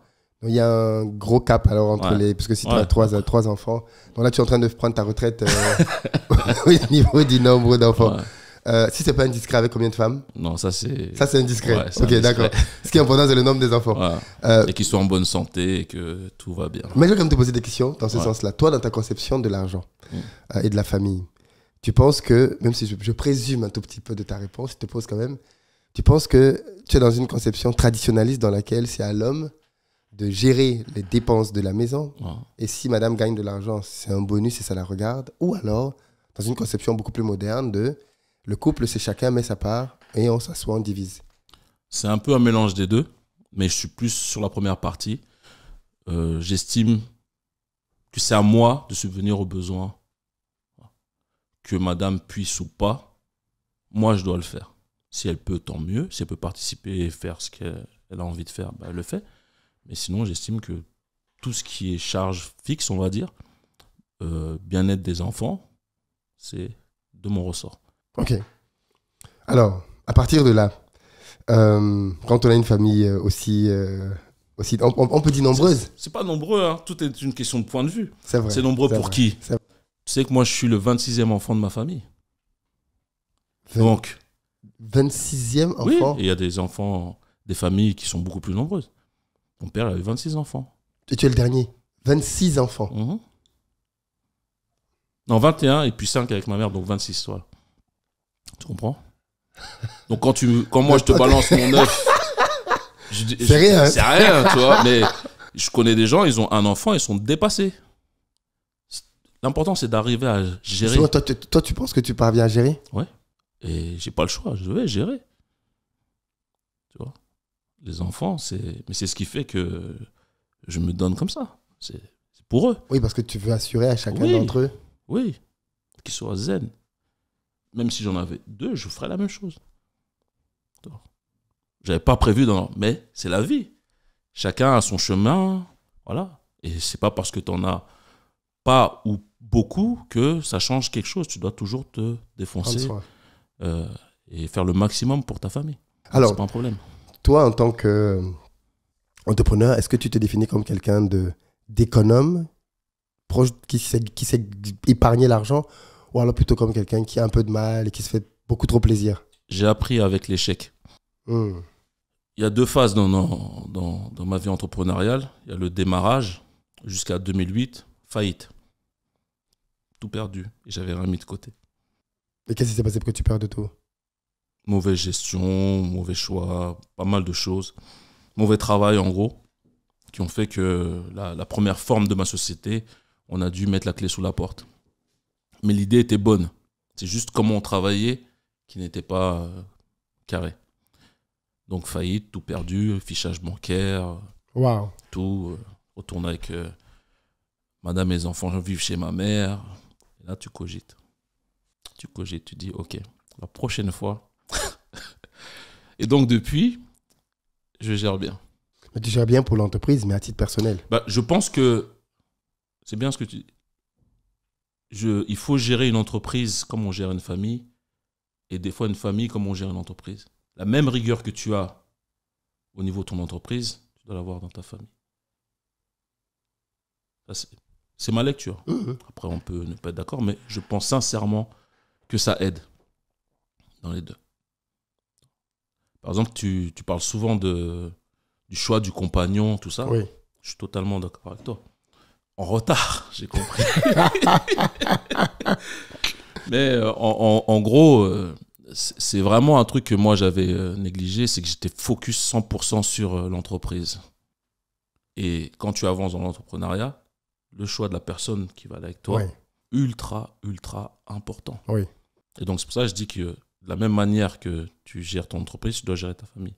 il y a un gros cap alors entre les. Parce que si tu as trois, euh, trois, enfants, Bon, là tu es en train de prendre ta retraite euh, *laughs* au niveau du nombre d'enfants. Si Euh, si c'est pas indiscret, avec combien de femmes Non, ça c'est. Ça c'est indiscret. ok, d'accord. Ce qui est important, c'est le nombre des enfants. Euh, et qu'ils soient en bonne santé et que tout va bien. Mais je vais quand même te poser des questions dans ce sens-là. Toi, dans ta conception de l'argent mm. et de la famille, tu penses que, même si je, je présume un tout petit peu de ta réponse, je te pose quand même, tu penses que tu es dans une conception traditionnaliste dans laquelle c'est à l'homme de gérer les dépenses de la maison. Et si madame gagne de l'argent, c'est un bonus et ça la regarde. Ou alors, dans une conception beaucoup plus moderne de le couple, c'est chacun met sa part et on s'assoit, on divise. C'est un peu un mélange des deux, mais je suis plus sur la première partie. Euh, j'estime que c'est à moi de subvenir aux besoins. Que madame puisse ou pas, moi je dois le faire. Si elle peut, tant mieux. Si elle peut participer et faire ce qu'elle a envie de faire, bah, elle le fait. Mais sinon, j'estime que tout ce qui est charge fixe, on va dire, euh, bien-être des enfants, c'est de mon ressort. Ok. Alors, à partir de là, euh, quand on a une famille euh, aussi, aussi on, peut dire nombreuse. C'est pas nombreux, hein. tout est une question de point de vue. C'est vrai. C'est nombreux pour qui Tu sais que moi, je suis le 26e enfant de ma famille. Donc. 26e enfant Oui, il y a des enfants, des familles qui sont beaucoup plus nombreuses. Mon père avait 26 enfants. Et tu es le dernier 26 enfants mhm. Non, 21 et puis 5 avec ma mère, donc 26, toi. Tu comprends Donc quand, tu, quand moi je te balance mon œuf. *laughs* C'est rien. C'est rien, tu vois. Mais je connais des gens, ils ont un enfant, ils sont dépassés. L'important, c'est d'arriver à gérer. Toi, toi, toi, tu penses que tu parviens à gérer Ouais. Et j'ai pas le choix, je vais gérer les enfants, c'est mais c'est ce qui fait que je me donne comme ça. C'est pour eux. Oui, parce que tu veux assurer à chacun d'entre eux. Oui, qu'ils soient zen. Même si j'en avais deux, je ferais la même chose. J'avais pas prévu, dans... mais c'est la vie. Chacun a son chemin, voilà. Et c'est pas parce que tu en as pas ou beaucoup que ça change quelque chose. Tu dois toujours te défoncer euh, et faire le maximum pour ta famille. Alors, c'est pas un problème toi, en tant qu'entrepreneur, est-ce que tu te définis comme quelqu'un d'économe, proche, qui sait, qui épargner l'argent, ou alors plutôt comme quelqu'un qui a un peu de mal et qui se fait beaucoup trop plaisir J'ai appris avec l'échec. Hmm. Il y a deux phases dans, ma vie entrepreneuriale. Il y a le démarrage jusqu'à 2008, faillite. Tout perdu. Et j'avais rien mis de côté. Et qu'est-ce qui s'est passé pour que tu perds de tout mauvaise gestion, mauvais choix, pas mal de choses, mauvais travail en gros, qui ont fait que la, première forme de ma société, on a dû mettre la clé sous la porte. Mais l'idée était bonne. C'est juste comment on travaillait qui n'était pas euh, carré. Donc faillite, tout perdu, fichage bancaire, tout. Euh, retourne avec euh, madame et les enfants vivent chez ma mère. là, tu cogites. Tu cogites, tu dis, ok, la prochaine fois, et donc, depuis, je gère bien. Mais tu gères bien pour l'entreprise, mais à titre personnel bah, Je pense que c'est bien ce que tu dis. Je, il faut gérer une entreprise comme on gère une famille, et des fois une famille comme on gère une entreprise. La même rigueur que tu as au niveau de ton entreprise, tu dois l'avoir dans ta famille. C'est ma lecture. Mmh, mmh. Après, on peut ne pas être d'accord, mais je pense sincèrement que ça aide dans les deux. Par exemple, tu, parles souvent de, du choix du compagnon, tout ça. Oui. Je suis totalement d'accord avec toi. En retard, *laughs* j'ai compris. Mais euh, en, gros, euh, c'est vraiment un truc que moi j'avais euh, négligé, c'est que j'étais focus 100% sur l'entreprise. Et quand tu avances dans l'entrepreneuriat, le choix de la personne qui va avec toi, ultra, ultra important. Oui. Et donc c'est pour ça que je dis que de la même manière que tu gères ton entreprise, tu dois gérer ta famille.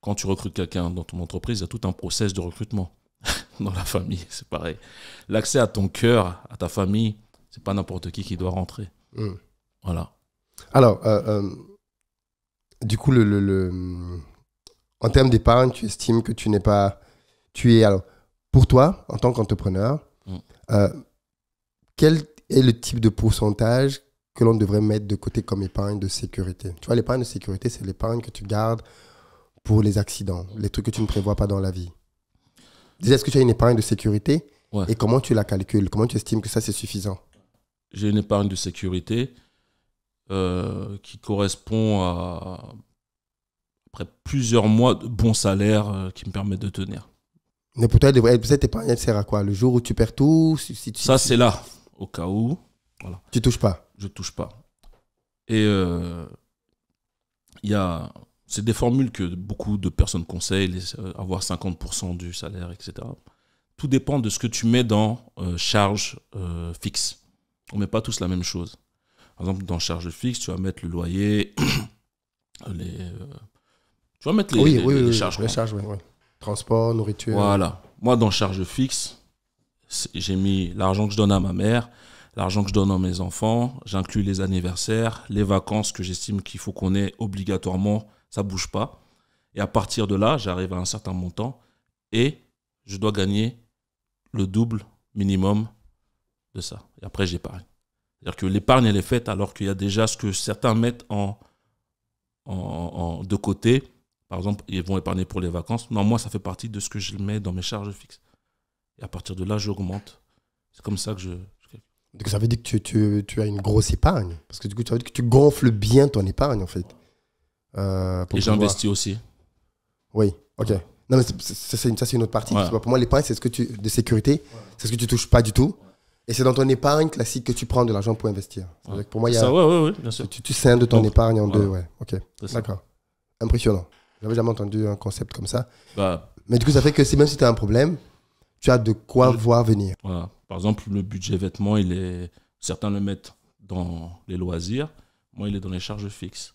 Quand tu recrutes quelqu'un dans ton entreprise, il y a tout un process de recrutement *laughs* dans la famille, c'est pareil. L'accès à ton cœur, à ta famille, c'est pas n'importe qui qui doit rentrer. Hmm. Voilà. Alors, euh, euh, du coup, le, en termes d'épargne, tu estimes que tu n'es pas. Tu es. Alors, pour toi, en tant qu'entrepreneur, hmm. euh, quel est le type de pourcentage que l'on devrait mettre de côté comme épargne de sécurité. Tu vois, l'épargne de sécurité, c'est l'épargne que tu gardes pour les accidents, les trucs que tu ne prévois pas dans la vie. est-ce que tu as une épargne de sécurité Et comment tu la calcules Comment tu estimes que ça, c'est suffisant J'ai une épargne de sécurité euh, qui correspond à après plusieurs mois de bon salaire euh, qui me permettent de tenir. Mais pour toi, cette épargne, elle sert à quoi Le jour où tu perds tout si, Ça, c'est là, au cas où. Voilà. Tu touches pas je touche pas. Et euh, il y a, c'est des formules que beaucoup de personnes conseillent, euh, avoir 50% du salaire, etc. Tout dépend de ce que tu mets dans euh, charge fixe. On ne met pas tous la même chose. Par exemple, dans charge fixe, tu vas mettre le loyer, *coughs* les, tu vas mettre les, oui, charges. Transport, nourriture. Voilà. Moi, dans charge fixe, j'ai mis l'argent que je donne à ma mère, l'argent que je donne à mes enfants, j'inclus les anniversaires, les vacances que j'estime qu'il faut qu'on ait obligatoirement, ça bouge pas. Et à partir de là, j'arrive à un certain montant et je dois gagner le double minimum de ça. Et après, j'épargne. C'est-à-dire que l'épargne, elle est faite alors qu'il y a déjà ce que certains mettent en, en, de côté. Par exemple, ils vont épargner pour les vacances. Non, moi, ça fait partie de ce que je mets dans mes charges fixes. Et à partir de là, j'augmente. C'est comme ça que je, donc ça veut dire que tu, tu, tu, as une grosse épargne. Parce que du coup, ça veut dire que tu gonfles bien ton épargne, en fait. Euh, Et j'investis aussi. Oui, ok. Non, mais ça, c'est une, une, autre partie. Pour moi, l'épargne, c'est ce que tu. de sécurité, c'est ce que tu touches pas du tout. Et c'est dans ton épargne classique que tu prends de l'argent pour investir. Pour moi, il y a. Ça, ouais, bien sûr. Tu, tu scindes ton épargne en deux, ouais. Ok. D'accord. Impressionnant. J'avais jamais entendu un concept comme ça. Bah. Mais du coup, ça fait que même si tu as un problème, tu as de quoi voir venir. Voilà. Par exemple, le budget vêtements, il est... certains le mettent dans les loisirs, moi, il est dans les charges fixes.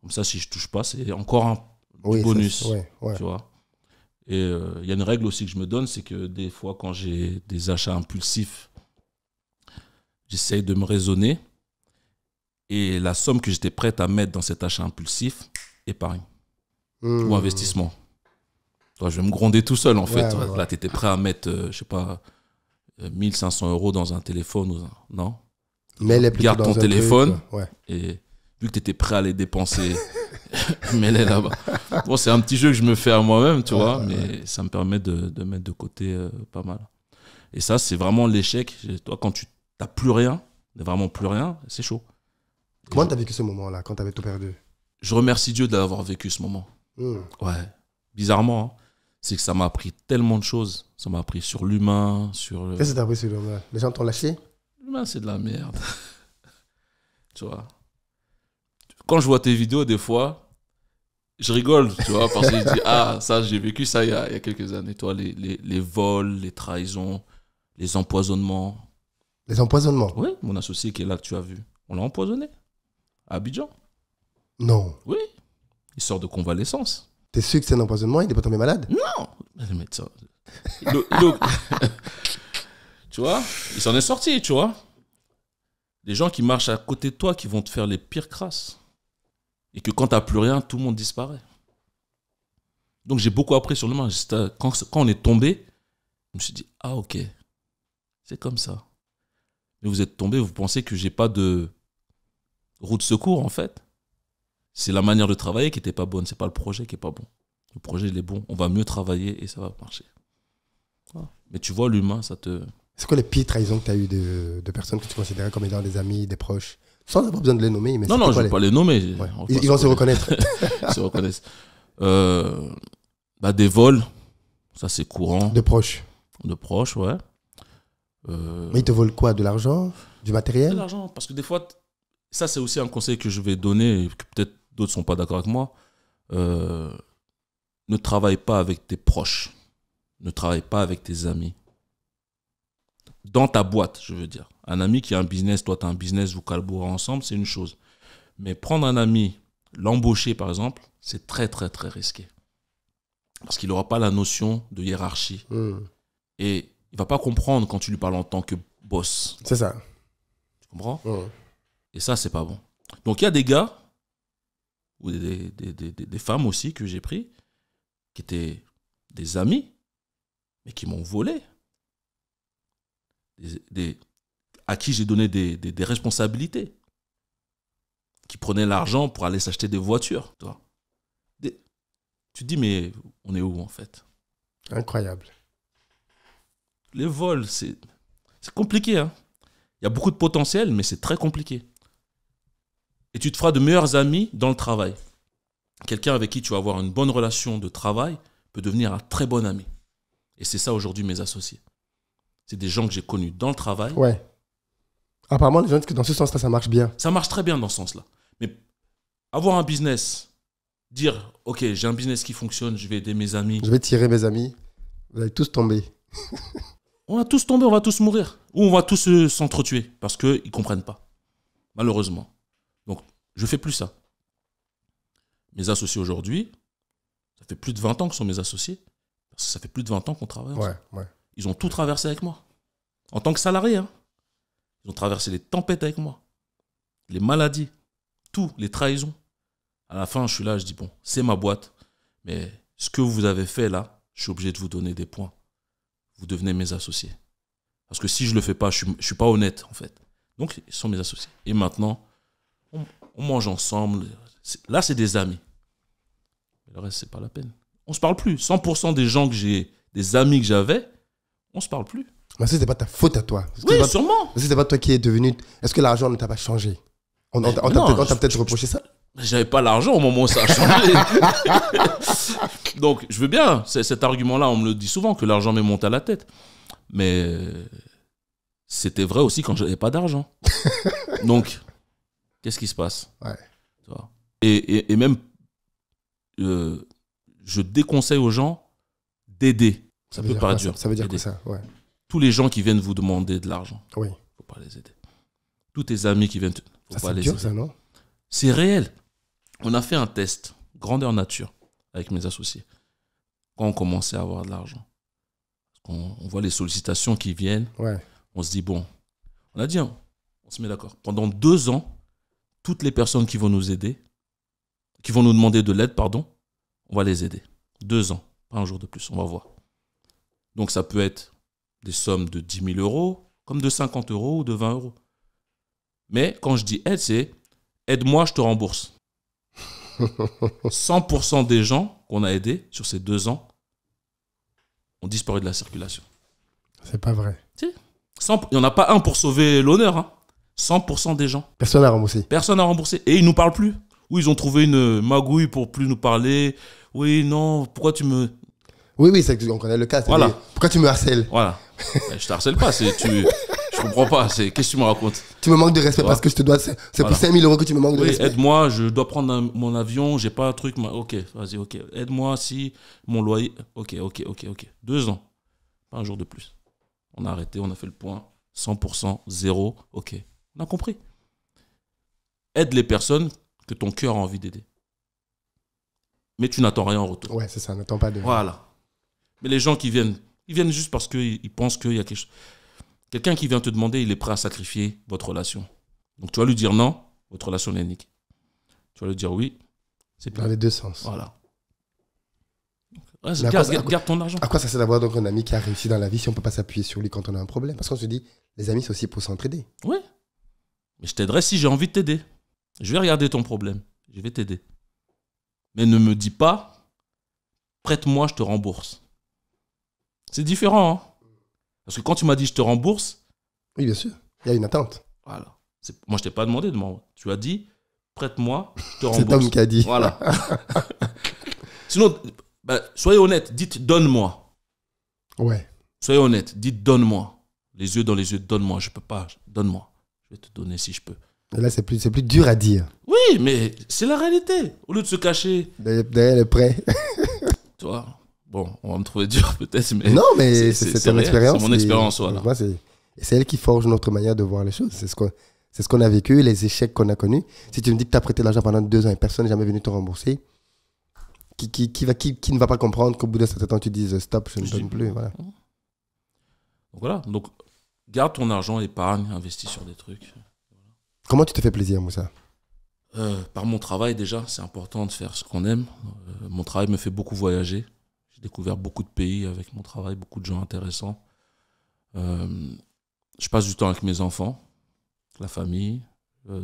Comme ça, si je touche pas, c'est encore un bonus. et euh, il y a une règle aussi que je me donne, c'est que des fois, quand j'ai des achats impulsifs, j'essaye de me raisonner. Et la somme que j'étais prête à mettre dans cet achat impulsif, épargne. Ou hmm. investissement. je vais me gronder tout seul, en fait. Hein. Là, tu étais prêt à mettre, je euh, je sais pas, 1500 euros dans un téléphone ou Non mais les Garde ton téléphone. Et vu que tu étais prêt à les dépenser, *laughs* mets-les là-bas. Bon, c'est un petit jeu que je me fais à moi-même, tu vois, mais ça me permet de, mettre de côté euh, pas mal. Et ça, c'est vraiment l'échec. Toi, quand tu n'as plus rien, vraiment plus rien, c'est chaud. Comment tu as vécu ce moment-là, quand tu avais tout perdu Je remercie Dieu d'avoir vécu ce moment. Hmm. Ouais, bizarrement. Hein c'est que ça m'a appris tellement de choses. Ça m'a appris sur l'humain, sur. Qu'est-ce que t'as appris sur l'humain Les gens t'ont lâché L'humain, c'est de la merde. *laughs* tu vois. Quand je vois tes vidéos, des fois, je rigole, tu vois, parce que je dis, ah, ça, j'ai vécu ça il y, a, quelques années, toi, les, les, vols, les trahisons, les empoisonnements. Les empoisonnements Oui, mon associé qui est là, que tu as vu. On l'a empoisonné. Abidjan. Non. Oui. Il sort de convalescence. T'es sûr que c'est un empoisonnement Il n'est pas tombé malade Non *laughs* tu vois Il s'en est sorti, tu vois Des gens qui marchent à côté de toi qui vont te faire les pires crasses. Et que quand t'as plus rien, tout le monde disparaît. Donc j'ai beaucoup appris sur le match. Quand, on est tombé, je me suis dit Ah, ok, c'est comme ça. Mais vous êtes tombé, vous pensez que j'ai pas de roue de secours en fait c'est la manière de travailler qui n'était pas bonne, c'est pas le projet qui est pas bon. Le projet, il est bon, on va mieux travailler et ça va marcher. Ah. Mais tu vois, l'humain, ça te. C'est quoi les pires trahisons que tu as eues de, de, personnes que tu considérais comme étant des amis, des proches Sans avoir besoin de les nommer. Mais non, non, je ne vais pas les nommer. Ils, vont se reconnaître. *laughs* Ils se reconnaissent. Euh, bah, des vols, ça c'est courant. De proches De proches, ouais. Euh, mais ils te volent quoi De l'argent Du matériel De l'argent, parce que des fois, ça c'est aussi un conseil que je vais donner, que peut-être d'autres sont pas d'accord avec moi. Euh, ne travaille pas avec tes proches, ne travaille pas avec tes amis. Dans ta boîte, je veux dire. Un ami qui a un business, toi tu as un business, vous calbourez ensemble, c'est une chose. Mais prendre un ami, l'embaucher par exemple, c'est très très très risqué. Parce qu'il n'aura pas la notion de hiérarchie. Hmm. Et il va pas comprendre quand tu lui parles en tant que boss. C'est ça. Tu comprends hmm. Et ça, c'est pas bon. Donc il y a des gars, ou des, des, femmes aussi que j'ai pris, qui étaient des amis, mais qui m'ont volé. Des, à qui j'ai donné des, responsabilités, qui prenaient l'argent pour aller s'acheter des voitures. Toi. tu te dis, mais on est où en fait Incroyable. Les vols, c'est compliqué. Hein. Il y a beaucoup de potentiel, mais c'est très compliqué et tu te feras de meilleurs amis dans le travail. Quelqu'un avec qui tu vas avoir une bonne relation de travail peut devenir un très bon ami. Et c'est ça aujourd'hui mes associés. C'est des gens que j'ai connus dans le travail. Ouais. Apparemment, les gens dans ce sens-là, ça marche bien. Ça marche très bien dans ce sens-là. Mais avoir un business, dire, OK, j'ai un business qui fonctionne, je vais aider mes amis. Je vais tirer mes amis. Vous allez tous tomber. *laughs* on va tous tomber, on va tous mourir. Ou on va tous s'entretuer parce qu'ils ne comprennent pas. Malheureusement. Donc, je fais plus ça. Mes associés aujourd'hui, ça fait plus de 20 ans que sont mes associés. ça fait plus de 20 ans qu'on travaille. Ils ont tout traversé avec moi. En tant que salarié, hein. ils ont traversé les tempêtes avec moi, les maladies, tout, les trahisons. À la fin, je suis là, je dis bon, c'est ma boîte, mais ce que vous avez fait là, je suis obligé de vous donner des points. Vous devenez mes associés. Parce que si je ne le fais pas, je suis, suis pas honnête en fait. Donc, ils sont mes associés. Et maintenant, on mange ensemble. Là, c'est des amis. le reste, c'est pas la peine. On se parle plus. 100% des gens que j'ai, des amis que j'avais, on se parle plus. Mais c'était pas ta faute à toi. Oui, pas... sûrement. Mais c'était pas toi qui es devenu. Est-ce que l'argent ne t'a pas changé On, on, on t'a peut-être reproché ça j'avais pas l'argent au moment où ça a changé. *laughs* Donc, je veux bien, cet argument-là, on me le dit souvent, que l'argent me monte à la tête. Mais euh, c'était vrai aussi quand j'avais pas d'argent. *laughs* Donc, Qu'est-ce qui se passe et, même, euh, je déconseille aux gens d'aider. Ça, peut paraître dur. Ça veut dire quoi ça Tous les gens qui viennent vous demander de l'argent, il oui. faut pas les aider. Tous tes amis qui viennent, faut pas dur, Ça, non c'est réel. On a fait un test grandeur nature avec mes associés quand on commençait à avoir de l'argent. On, voit les sollicitations qui viennent. On se dit, bon, on a dit, hein, on se met d'accord. Pendant deux ans, toutes les personnes qui vont nous aider, qui vont nous demander de l'aide, pardon, on va les aider. Deux ans, pas un jour de plus, on va voir. Donc ça peut être des sommes de 10 000 euros, comme de 50 euros ou de 20 euros. Mais quand je dis aide, c'est aide-moi, je te rembourse. 100% *laughs* des gens qu'on a aidés sur ces deux ans ont disparu de la circulation. C'est pas vrai. Il n'y en a pas un pour sauver l'honneur. Hein. 100% des gens. Personne n'a remboursé. Personne n'a remboursé. Et ils nous parlent plus. Ou ils ont trouvé une euh, magouille pour plus nous parler. Oui, non, pourquoi tu me. Oui, oui, c'est on connaît le cas. Voilà. Pourquoi tu me harcèles Voilà. *laughs* je te harcèle pas, c'est tu. Je comprends pas, qu'est-ce que tu me racontes Tu me manques de respect parce que je te dois. C'est pour 5000 euros que tu me manques de respect. Aide-moi, je dois prendre mon avion, j'ai pas un truc. Ok, vas-y, ok. Aide-moi si mon loyer. Ok, ok, ok, ok. Deux ans. Pas un jour de plus. On a arrêté, on a fait le point. 100%, zéro, ok. On a compris. Aide les personnes que ton cœur a envie d'aider. Mais tu n'attends rien en retour. Ouais, c'est ça, n'attends pas de. Voilà. Mais les gens qui viennent, ils viennent juste parce qu'ils pensent qu'il y a quelque chose. Quelqu'un qui vient te demander, il est prêt à sacrifier votre relation. Donc tu vas lui dire non, votre relation est unique. Tu vas lui dire oui, c'est Dans les deux sens. Voilà. garde, ton argent. À quoi ça sert d'avoir un ami qui a réussi dans la vie si on ne peut pas s'appuyer sur lui quand on a un problème Parce qu'on se dit, les amis, c'est aussi pour s'entraider. Ouais. Mais je t'aiderai si j'ai envie de t'aider. Je vais regarder ton problème. Je vais t'aider. Mais ne me dis pas, prête-moi, je te rembourse. C'est différent. Hein. Parce que quand tu m'as dit je te rembourse. Oui, bien sûr. Il y a une attente. Voilà. Moi, je t'ai pas demandé de m'en. Tu as dit, prête-moi, je te *laughs* rembourse. C'est Tom qui a dit. Voilà. *laughs* Sinon, bah, soyez honnête, dites donne-moi. Ouais. Soyez honnête, dites donne-moi. Les yeux dans les yeux, donne-moi, je peux pas, donne-moi je vais te donner si je peux. là, c'est plus, plus dur à dire. Oui, mais c'est la réalité. Au lieu de se cacher. Derrière le prêt. *laughs* Toi. Bon, on va me trouver dur *laughs* peut-être, mais. Non, mais c'est ton expérience. C'est mon expérience, voilà. C'est elle qui forge notre manière de voir les choses. C'est ce qu'on c'est ce qu'on a vécu, les échecs qu'on a connus. Si tu me dis que tu as prêté l'argent pendant deux ans et personne n'est jamais venu te rembourser, qui, qui, va, qui, ne va pas comprendre qu'au bout d'un certain temps, tu dises stop, je ne donne plus. Voilà. Donc voilà, donc garde ton argent, épargne, investis sur des trucs. Comment tu te fais plaisir, Moussa euh, Par mon travail déjà, c'est important de faire ce qu'on aime. Euh, mon travail me fait beaucoup voyager. J'ai découvert beaucoup de pays avec mon travail, beaucoup de gens intéressants. Euh, je passe du temps avec mes enfants, la famille.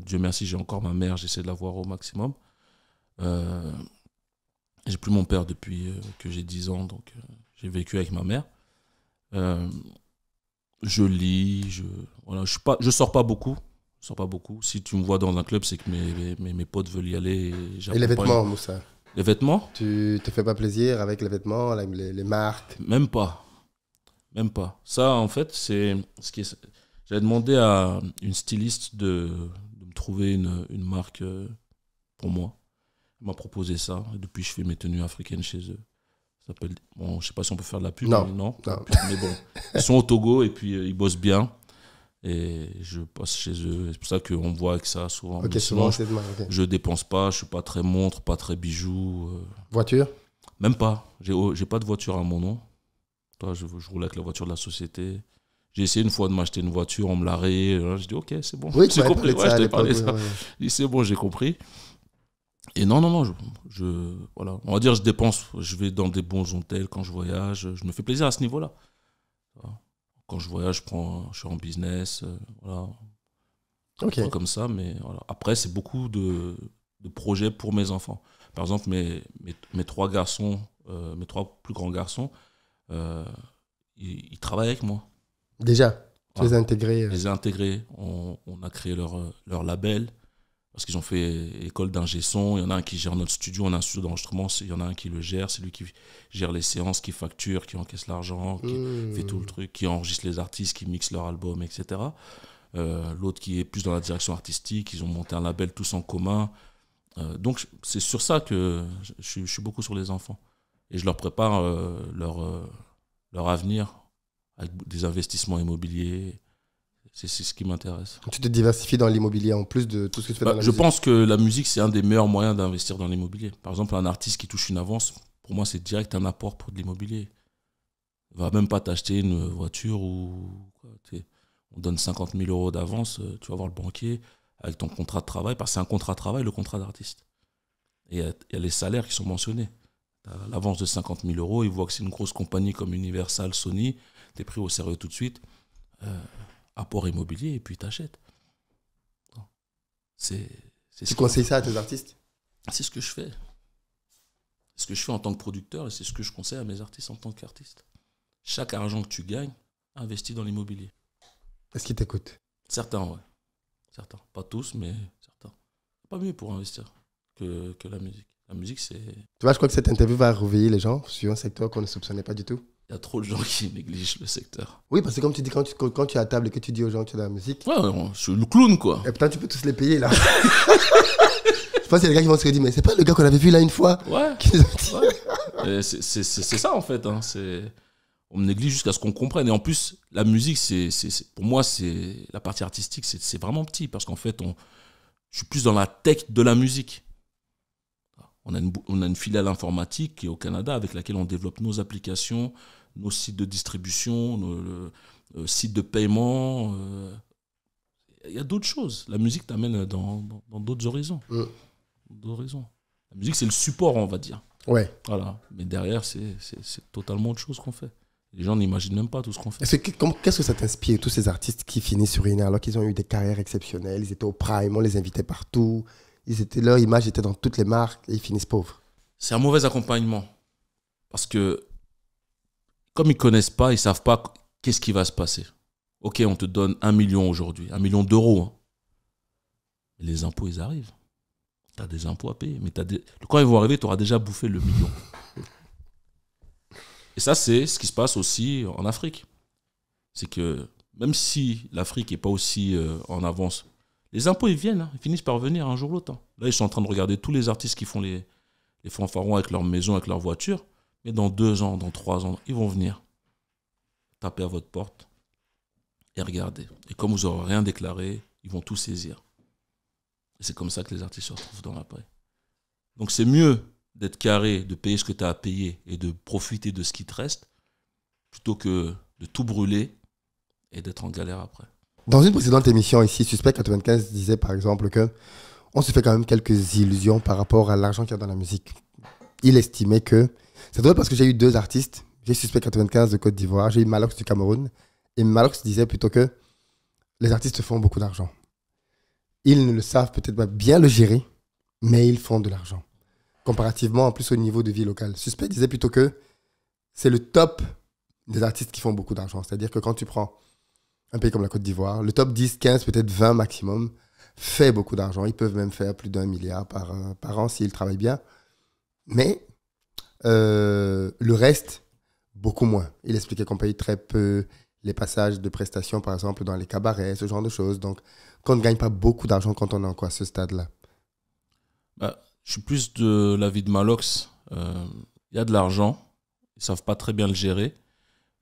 Dieu merci, j'ai encore ma mère, j'essaie de la voir au maximum. j'ai plus mon père depuis que j'ai 10 ans, donc j'ai vécu avec ma mère je lis, je voilà, je suis pas, je sors pas beaucoup. sors pas beaucoup. Si tu me vois dans un club, c'est que mes, mes, mes, potes veulent y aller. Et, les vêtements, Moussa Les vêtements Tu te fais pas plaisir avec les vêtements, les, marques Même pas. Même pas. Ça, en fait, c'est ce qui J'avais demandé à une styliste de, me trouver une, une, marque euh, pour moi. Elle m'a proposé ça. depuis, je fais mes tenues africaines chez eux s'appelle. Bon, je sais pas si on peut faire de la pub. Non. Mais, non. mais bon, ils sont au Togo et puis euh, ils bossent bien. Et je passe chez eux. C'est pour ça qu'on voit avec ça souvent. je, dépense pas. Je suis pas très montre, pas très bijoux. Euh. Voiture Même pas. J'ai pas de voiture à mon nom. Toi, je, roule avec la voiture de la société. J'ai essayé une fois de m'acheter une voiture, on me l'a rayée. Hein. je dit, ok, c'est bon. Oui, *laughs* compris. c'est bon, j'ai compris. Et non, non, non, je, voilà. on va dire je dépense, je vais dans des bons hôtels quand je voyage, je me fais plaisir à ce niveau-là. Quand je voyage, je, prends, je suis en business, euh, voilà. Okay. Comme ça, mais Après, c'est beaucoup de, projets pour mes enfants. Par exemple, mes, mes, trois garçons, euh, mes trois plus grands garçons, euh, ils, travaillent avec moi. Déjà, tu les as intégrés. Les ai intégrés. On, on, a créé leur, leur label parce qu'ils ont fait école d'ingé son. Il y en a un qui gère notre studio, on a un studio d'enregistrement, il y en a un qui le gère, c'est lui qui gère les séances, qui facture, qui encaisse l'argent, qui mmh. fait tout le truc, qui enregistre les artistes, qui mixe leur album, etc. Euh, l'autre qui est plus dans la direction artistique, ils ont monté un label tous en commun. Euh, donc c'est sur ça que je, suis beaucoup sur les enfants. Et je leur prépare euh, leur, leur avenir avec des investissements immobiliers, c'est ce qui m'intéresse. Tu te diversifies dans l'immobilier en plus de tout ce que tu fais bah, dans la Je pense que la musique, c'est un des meilleurs moyens d'investir dans l'immobilier. Par exemple, un artiste qui touche une avance, pour moi, c'est direct un apport pour de l'immobilier. Il va même pas t'acheter une voiture ou On donne 50 000 euros d'avance, euh, tu vas voir le banquier avec ton contrat de travail, parce que c'est un contrat de travail, le contrat d'artiste. Et il y, a les salaires qui sont mentionnés. L'avance de 50 000 euros, il voit que c'est une grosse compagnie comme Universal, Sony, tu es pris au sérieux tout de suite. Euh, apport immobilier et puis t'achètes. C'est, tu ce conseilles ça à tes artistes C'est ce que je fais. C'est ce que je fais en tant que producteur et c'est ce que je conseille à mes artistes en tant qu'artiste. Chaque argent que tu gagnes, investis dans l'immobilier. Est-ce qu'ils t'écoutent Certains, ouais. Certains. Pas tous, mais certains. Pas mieux pour investir que, que la musique. La musique, c'est. Tu vois, je crois que cette interview va réveiller les gens sur un secteur qu'on ne soupçonnait pas du tout y a trop de gens qui négligent le secteur. Oui, parce que comme tu dis, quand tu, quand tu es à table et que tu dis aux gens que tu as de la musique. Ouais, je suis le clown, quoi. Et eh, putain, tu peux tous les payer, là. *laughs* je pense qu'il y a des gars qui vont se dire, mais c'est pas le gars qu'on avait vu là une fois. Ouais. c'est ça, en fait. Hein. On me néglige jusqu'à ce qu'on comprenne. Et en plus, la musique, c'est pour moi, c'est la partie artistique, c'est vraiment petit. Parce qu'en fait, on, je suis plus dans la tech de la musique. On a, une, on a une, filiale informatique au Canada avec laquelle on développe nos applications, nos sites de distribution, nos le, euh, sites de paiement. Euh, il y a d'autres choses. La musique t'amène dans d'autres horizons. Euh. horizons. La musique, c'est le support, on va dire. Ouais. Voilà. Mais derrière, c'est totalement autre chose qu'on fait. Les gens n'imaginent même pas tout ce qu'on fait. Qu'est-ce que ça t'inspire, tous ces artistes qui finissent sur une alors qu'ils ont eu des carrières exceptionnelles, ils étaient au prime, on les invitait partout, ils étaient, leur image était dans toutes les marques et ils finissent pauvres C'est un mauvais accompagnement. Parce que comme ils connaissent pas, ils savent pas qu'est-ce qui va se passer. Ok, on te donne un million aujourd'hui, un million d'euros. Hein. Les impôts, ils arrivent. Tu as des impôts à payer. Mais quand ils vont arriver, tu auras déjà bouffé le million. Et ça, c'est ce qui se passe aussi en Afrique. C'est que même si l'Afrique n'est pas aussi euh, en avance, les impôts, ils viennent. Hein. Ils finissent par venir un jour ou l'autre. Hein. Là, ils sont en train de regarder tous les artistes qui font les, les fanfarons avec leur maison, avec leur voiture. Mais dans deux ans, dans trois ans, ils vont venir taper à votre porte et regarder. Et comme vous n'aurez rien déclaré, ils vont tout saisir. Et c'est comme ça que les artistes se retrouvent dans la Donc c'est mieux d'être carré, de payer ce que tu as à payer et de profiter de ce qui te reste, plutôt que de tout brûler et d'être en galère après. Dans une précédente émission ici, Suspect 95 disait par exemple que on se fait quand même quelques illusions par rapport à l'argent qu'il y a dans la musique il estimait que. C'est drôle parce que j'ai eu deux artistes. J'ai Suspect 95 de Côte d'Ivoire, j'ai eu Malox du Cameroun. Et Malox disait plutôt que les artistes font beaucoup d'argent. Ils ne le savent peut-être pas bien le gérer, mais ils font de l'argent. Comparativement en plus au niveau de vie locale. Suspect disait plutôt que c'est le top des artistes qui font beaucoup d'argent. C'est-à-dire que quand tu prends un pays comme la Côte d'Ivoire, le top 10, 15, peut-être 20 maximum, fait beaucoup d'argent. Ils peuvent même faire plus d'un milliard par, euh, par an s'ils travaillent bien. Mais euh, le reste, beaucoup moins. Il expliquait qu'on paye très peu les passages de prestations, par exemple, dans les cabarets, ce genre de choses. Donc, qu'on ne gagne pas beaucoup d'argent quand on est encore à ce stade-là. Bah, je suis plus de l'avis de Malox. Il euh, y a de l'argent, ils ne savent pas très bien le gérer,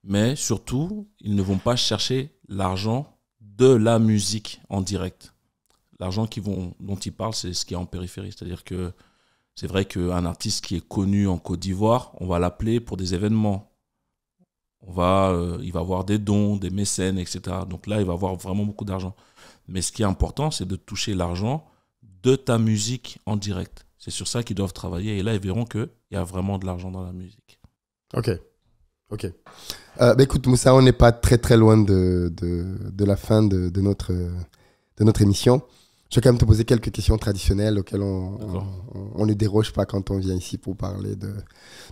mais surtout, ils ne vont pas chercher l'argent de la musique en direct. L'argent dont ils parlent, c'est ce qui est en périphérie. C'est-à-dire que c'est vrai qu'un artiste qui est connu en Côte d'Ivoire, on va l'appeler pour des événements. On va, euh, il va avoir des dons, des mécènes, etc. Donc là, il va avoir vraiment beaucoup d'argent. Mais ce qui est important, c'est de toucher l'argent de ta musique en direct. C'est sur ça qu'ils doivent travailler. Et là, ils verront qu'il y a vraiment de l'argent dans la musique. Ok. Ok. Euh, bah, écoute, Moussa, on n'est pas très très loin de, la fin de, de, notre, de notre émission. Je vais quand même te poser quelques questions traditionnelles auxquelles on, ne déroge pas quand on vient ici pour parler de,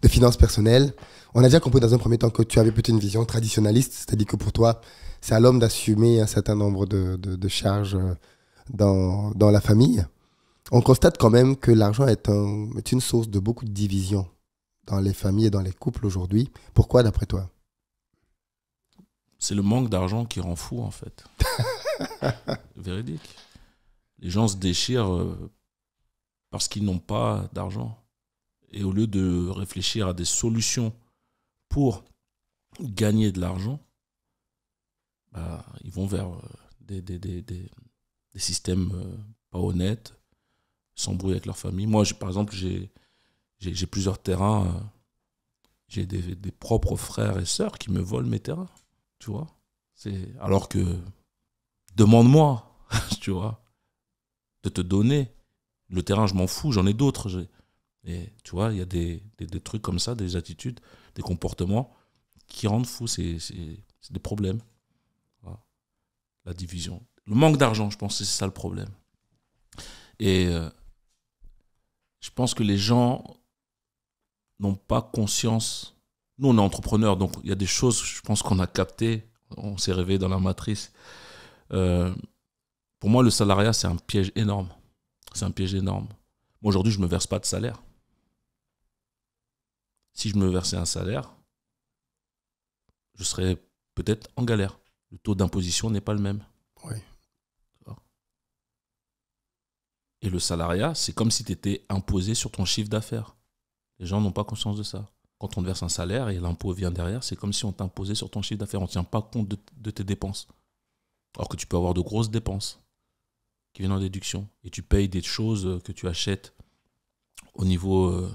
finances personnelles. On a déjà compris dans un premier temps que tu avais plutôt une vision traditionnaliste, c'est-à-dire que pour toi, c'est à l'homme d'assumer un certain nombre de, charges euh, dans, la famille. On constate quand même que l'argent est, est une source de beaucoup de divisions dans les familles et dans les couples aujourd'hui. Pourquoi d'après toi C'est le manque d'argent qui rend fou en fait. *laughs* Véridique. Les gens se déchirent euh, parce qu'ils n'ont pas d'argent. Et au lieu de réfléchir à des solutions pour gagner de l'argent, bah, ils vont vers euh, des, des, systèmes euh, pas honnêtes, s'embrouillent avec leur famille. Moi, par exemple, j'ai plusieurs terrains. J'ai des, propres frères et sœurs qui me volent mes terrains. Tu vois alors que demande-moi, *laughs* tu vois de te donner. Le terrain, je m'en fous, j'en ai d'autres. Et tu vois, il y a des, trucs comme ça, des attitudes, des comportements qui rendent fou. C'est des problèmes. La division. Le manque d'argent, je pense que c'est ça le problème. Et euh, je pense que les gens n'ont pas conscience. Nous, on est entrepreneurs, donc il y a des choses, je pense qu'on a capté. On s'est réveillé dans la matrice. Euh, pour moi, le salariat, c'est un piège énorme. C'est un piège énorme. Moi, aujourd'hui, je ne me verse pas de salaire. Si je me versais un salaire, je serais peut-être en galère. Le taux d'imposition n'est pas le même. Oui. Et le salariat, c'est comme si tu étais imposé sur ton chiffre d'affaires. Les gens n'ont pas conscience de ça. Quand on te verse un salaire et l'impôt vient derrière, c'est comme si on t'imposait sur ton chiffre d'affaires. On ne tient pas compte de, de, tes dépenses. Alors que tu peux avoir de grosses dépenses qui viennent en déduction. Et tu payes des choses euh, que tu achètes au niveau euh,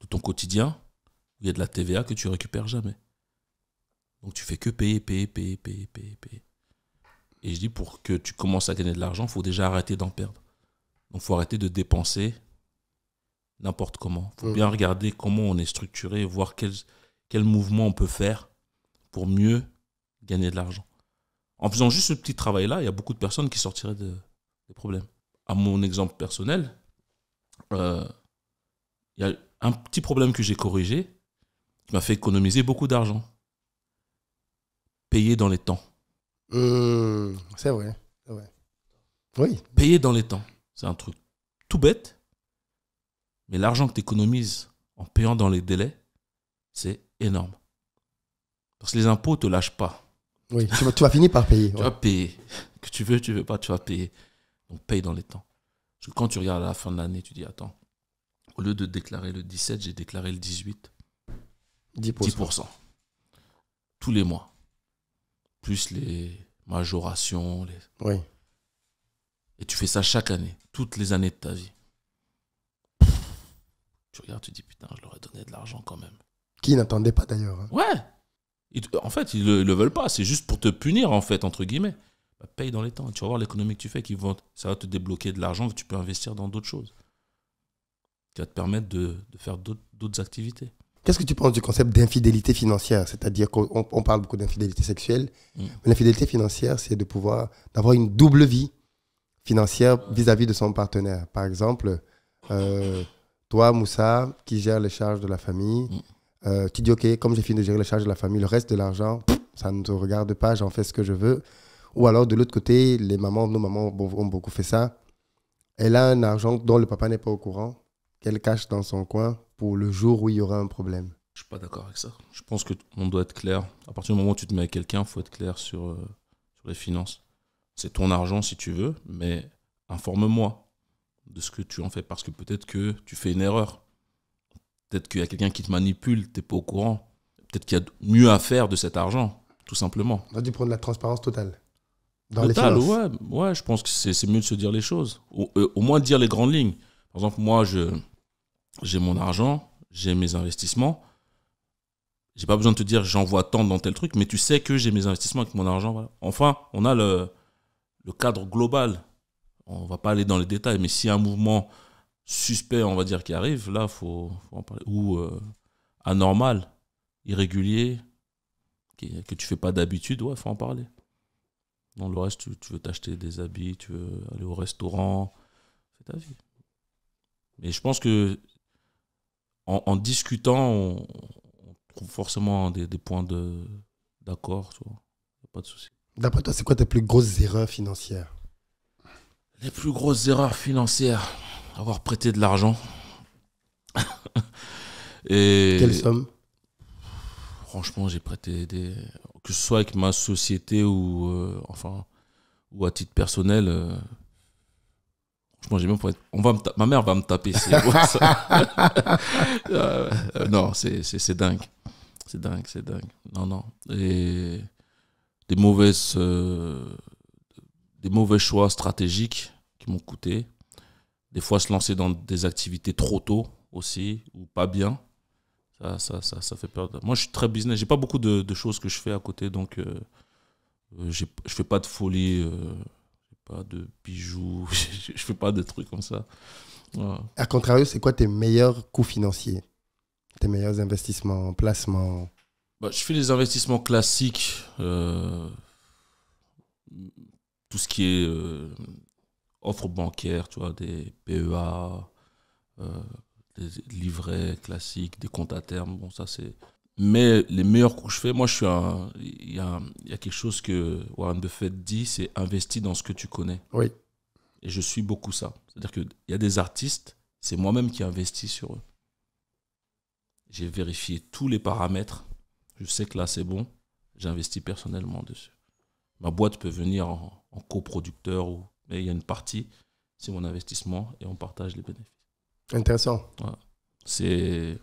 de ton quotidien. Il y a de la TVA que tu récupères jamais. Donc tu fais que payer, payer, payer, payer, payer, Et je dis pour que tu commences à gagner de l'argent, il faut déjà arrêter d'en perdre. Donc il faut arrêter de dépenser n'importe comment. Il faut mmh. bien regarder comment on est structuré, voir quel, quel mouvement on peut faire pour mieux gagner de l'argent. En faisant juste ce petit travail-là, il y a beaucoup de personnes qui sortiraient de, des problèmes. À mon exemple personnel, il euh, y a un petit problème que j'ai corrigé qui m'a fait économiser beaucoup d'argent. Payer dans les temps. Mmh, c'est vrai, Oui. Payer dans les temps, c'est un truc tout bête, mais l'argent que tu économises en payant dans les délais, c'est énorme. Parce que les impôts ne te lâchent pas. Oui, tu vas, finir par payer. tu vas payer. Que tu veux, tu veux pas, tu vas payer. Donc paye dans les temps. quand tu regardes à la fin de l'année, tu dis attends, au lieu de déclarer le 17, j'ai déclaré le 18. 10%. Tous les mois. Plus les majorations. Les... Oui. Et tu fais ça chaque année, toutes les années de ta vie. Tu regardes, tu dis putain, je leur ai donné de l'argent quand même. Qui n'attendait pas d'ailleurs. Hein. Ouais. En fait, ils ne ils le veulent pas. C'est juste pour te punir, en fait, entre guillemets. Bah, paye dans les temps. Tu vas voir l'économie que tu fais, qui vont, ça va te débloquer de l'argent tu peux investir dans d'autres choses. Qui va te permettre de, faire d'autres activités. Qu'est-ce que tu penses du concept d'infidélité financière C'est-à-dire qu'on parle beaucoup d'infidélité sexuelle, mm. l'infidélité financière, c'est de pouvoir d'avoir une double vie financière vis-à-vis de son partenaire. Par exemple, euh, toi, Moussa, qui gère les charges de la famille, mm. euh, tu dis, OK, comme j'ai fini de gérer les charges de la famille, le reste de l'argent, ça ne te regarde pas, j'en fais ce que je veux. Ou alors de l'autre côté, les mamans, nos mamans ont beaucoup fait ça. Elle a un argent dont le papa n'est pas au courant, qu'elle cache dans son coin pour le jour où il y aura un problème. Je suis pas d'accord avec ça. Je pense que on doit être clair. À partir du moment où tu te mets avec quelqu'un, faut être clair sur, euh, sur les finances. C'est ton argent si tu veux, mais informe-moi de ce que tu en fais parce que peut-être que tu fais une erreur. Peut-être qu'il y a quelqu'un qui te manipule, tu n'es pas au courant. Peut-être qu'il y a mieux à faire de cet argent, tout simplement. On a dû prendre la transparence totale dans Total, les Ouais, je pense que c'est mieux de se dire les choses. Euh, au, moins dire les grandes lignes. Par exemple, moi, j'ai mon argent, j'ai mes investissements. J'ai pas besoin de te dire j'envoie tant dans tel truc, mais tu sais que j'ai mes investissements avec mon argent. Voilà. Enfin, on a le, le cadre global. On va pas aller dans les détails, mais si un mouvement suspect, on va dire, qui arrive, là, faut, faut en parler. Ou euh, anormal, irrégulier, que tu fais pas d'habitude, ouais, faut en parler. Dans le reste, tu, veux t'acheter des habits, tu veux aller au restaurant. C'est ta vie. Mais je pense que en, discutant, on, trouve forcément des, points d'accord, tu Pas de souci. D'après toi, c'est quoi tes plus grosses erreurs financières Les plus grosses erreurs financières Avoir prêté de l'argent. *laughs* Et... Quelle somme franchement, j'ai prêté des. Que ce soit avec ma société ou, euh, enfin, ou à titre personnel. Euh, franchement, j'ai même pas. On va Ma mère va me taper. *laughs* Ah, euh, non, c'est dingue. C'est dingue, c'est dingue. Non, non. Et des mauvaises. Euh, des mauvais choix stratégiques qui m'ont coûté. Des fois, se lancer dans des activités trop tôt aussi, ou pas bien ça, ça, ça, ça fait peur. Moi, je suis très business. J'ai pas beaucoup de, choses que je fais à côté, donc euh, euh, je je fais pas de folie, euh, pas de bijoux, *laughs* je fais pas de trucs comme ça. À contrario, c'est quoi tes meilleurs coûts financiers Tes meilleurs investissements, placements bah, Je fais les investissements classiques, tout ce qui est offre bancaire, tu vois, des PEA, des livrets classiques, des comptes à terme. Bon, ça, c'est. Mais les meilleurs coups que je fais, moi, je suis un. Il y a, quelque chose que Warren Buffett dit c'est investi dans ce que tu connais. Oui. Et je suis beaucoup ça. C'est-à-dire qu'il y a des artistes, c'est moi-même qui investis sur eux. J'ai vérifié tous les paramètres. Je sais que là, c'est bon. J'investis personnellement dessus. Ma boîte peut venir en, en coproducteur, ou, mais il y a une partie, c'est mon investissement et on partage les bénéfices. Intéressant. C'est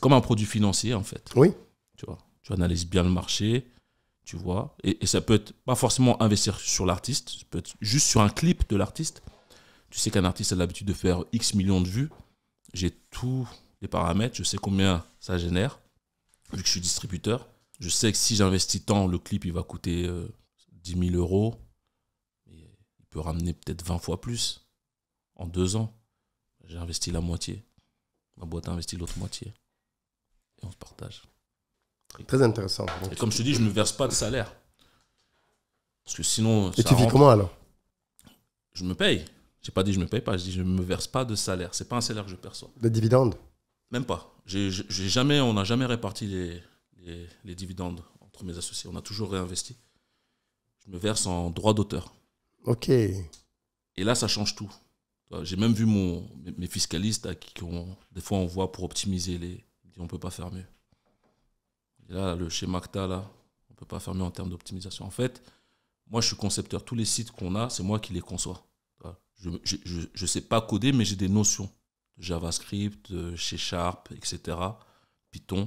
comme un produit financier en fait. Oui. Tu vois, tu analyses bien le marché, tu vois, et, ça peut être pas forcément investir sur l'artiste, ça peut être juste sur un clip de l'artiste. Tu sais qu'un artiste a l'habitude de faire X millions de vues. J'ai tous les paramètres, je sais combien ça génère, vu que je suis distributeur. Je sais que si j'investis tant, le clip il va coûter 10 euh, 000 euros. il peut ramener peut-être 20 fois plus en deux ans. J'ai investi la moitié. Ma boîte a investi l'autre moitié. Et on se partage. Très intéressant. et comme je te dis, je ne me verse pas de salaire. Parce que sinon. Et tu vis comment alors Je me paye. J'ai pas dit je me paye pas, je dis je me verse pas de salaire. C'est pas un salaire que je perçois. De dividendes Même pas. J'ai jamais, on n'a jamais réparti les, les, les, dividendes entre mes associés. On a toujours réinvesti. Je me verse en droit d'auteur. Ok. Et là, ça change tout. J'ai même vu mon, mes fiscalistes à qui ont des fois on voit pour optimiser les. On ne peut pas faire mieux. là, le schéma là, on ne peut pas faire mieux en termes d'optimisation. En fait, moi, je suis concepteur. Tous les sites qu'on a, c'est moi qui les conçois. Je ne je, je, sais pas coder, mais j'ai des notions de JavaScript, chez C Sharp, etc., Python.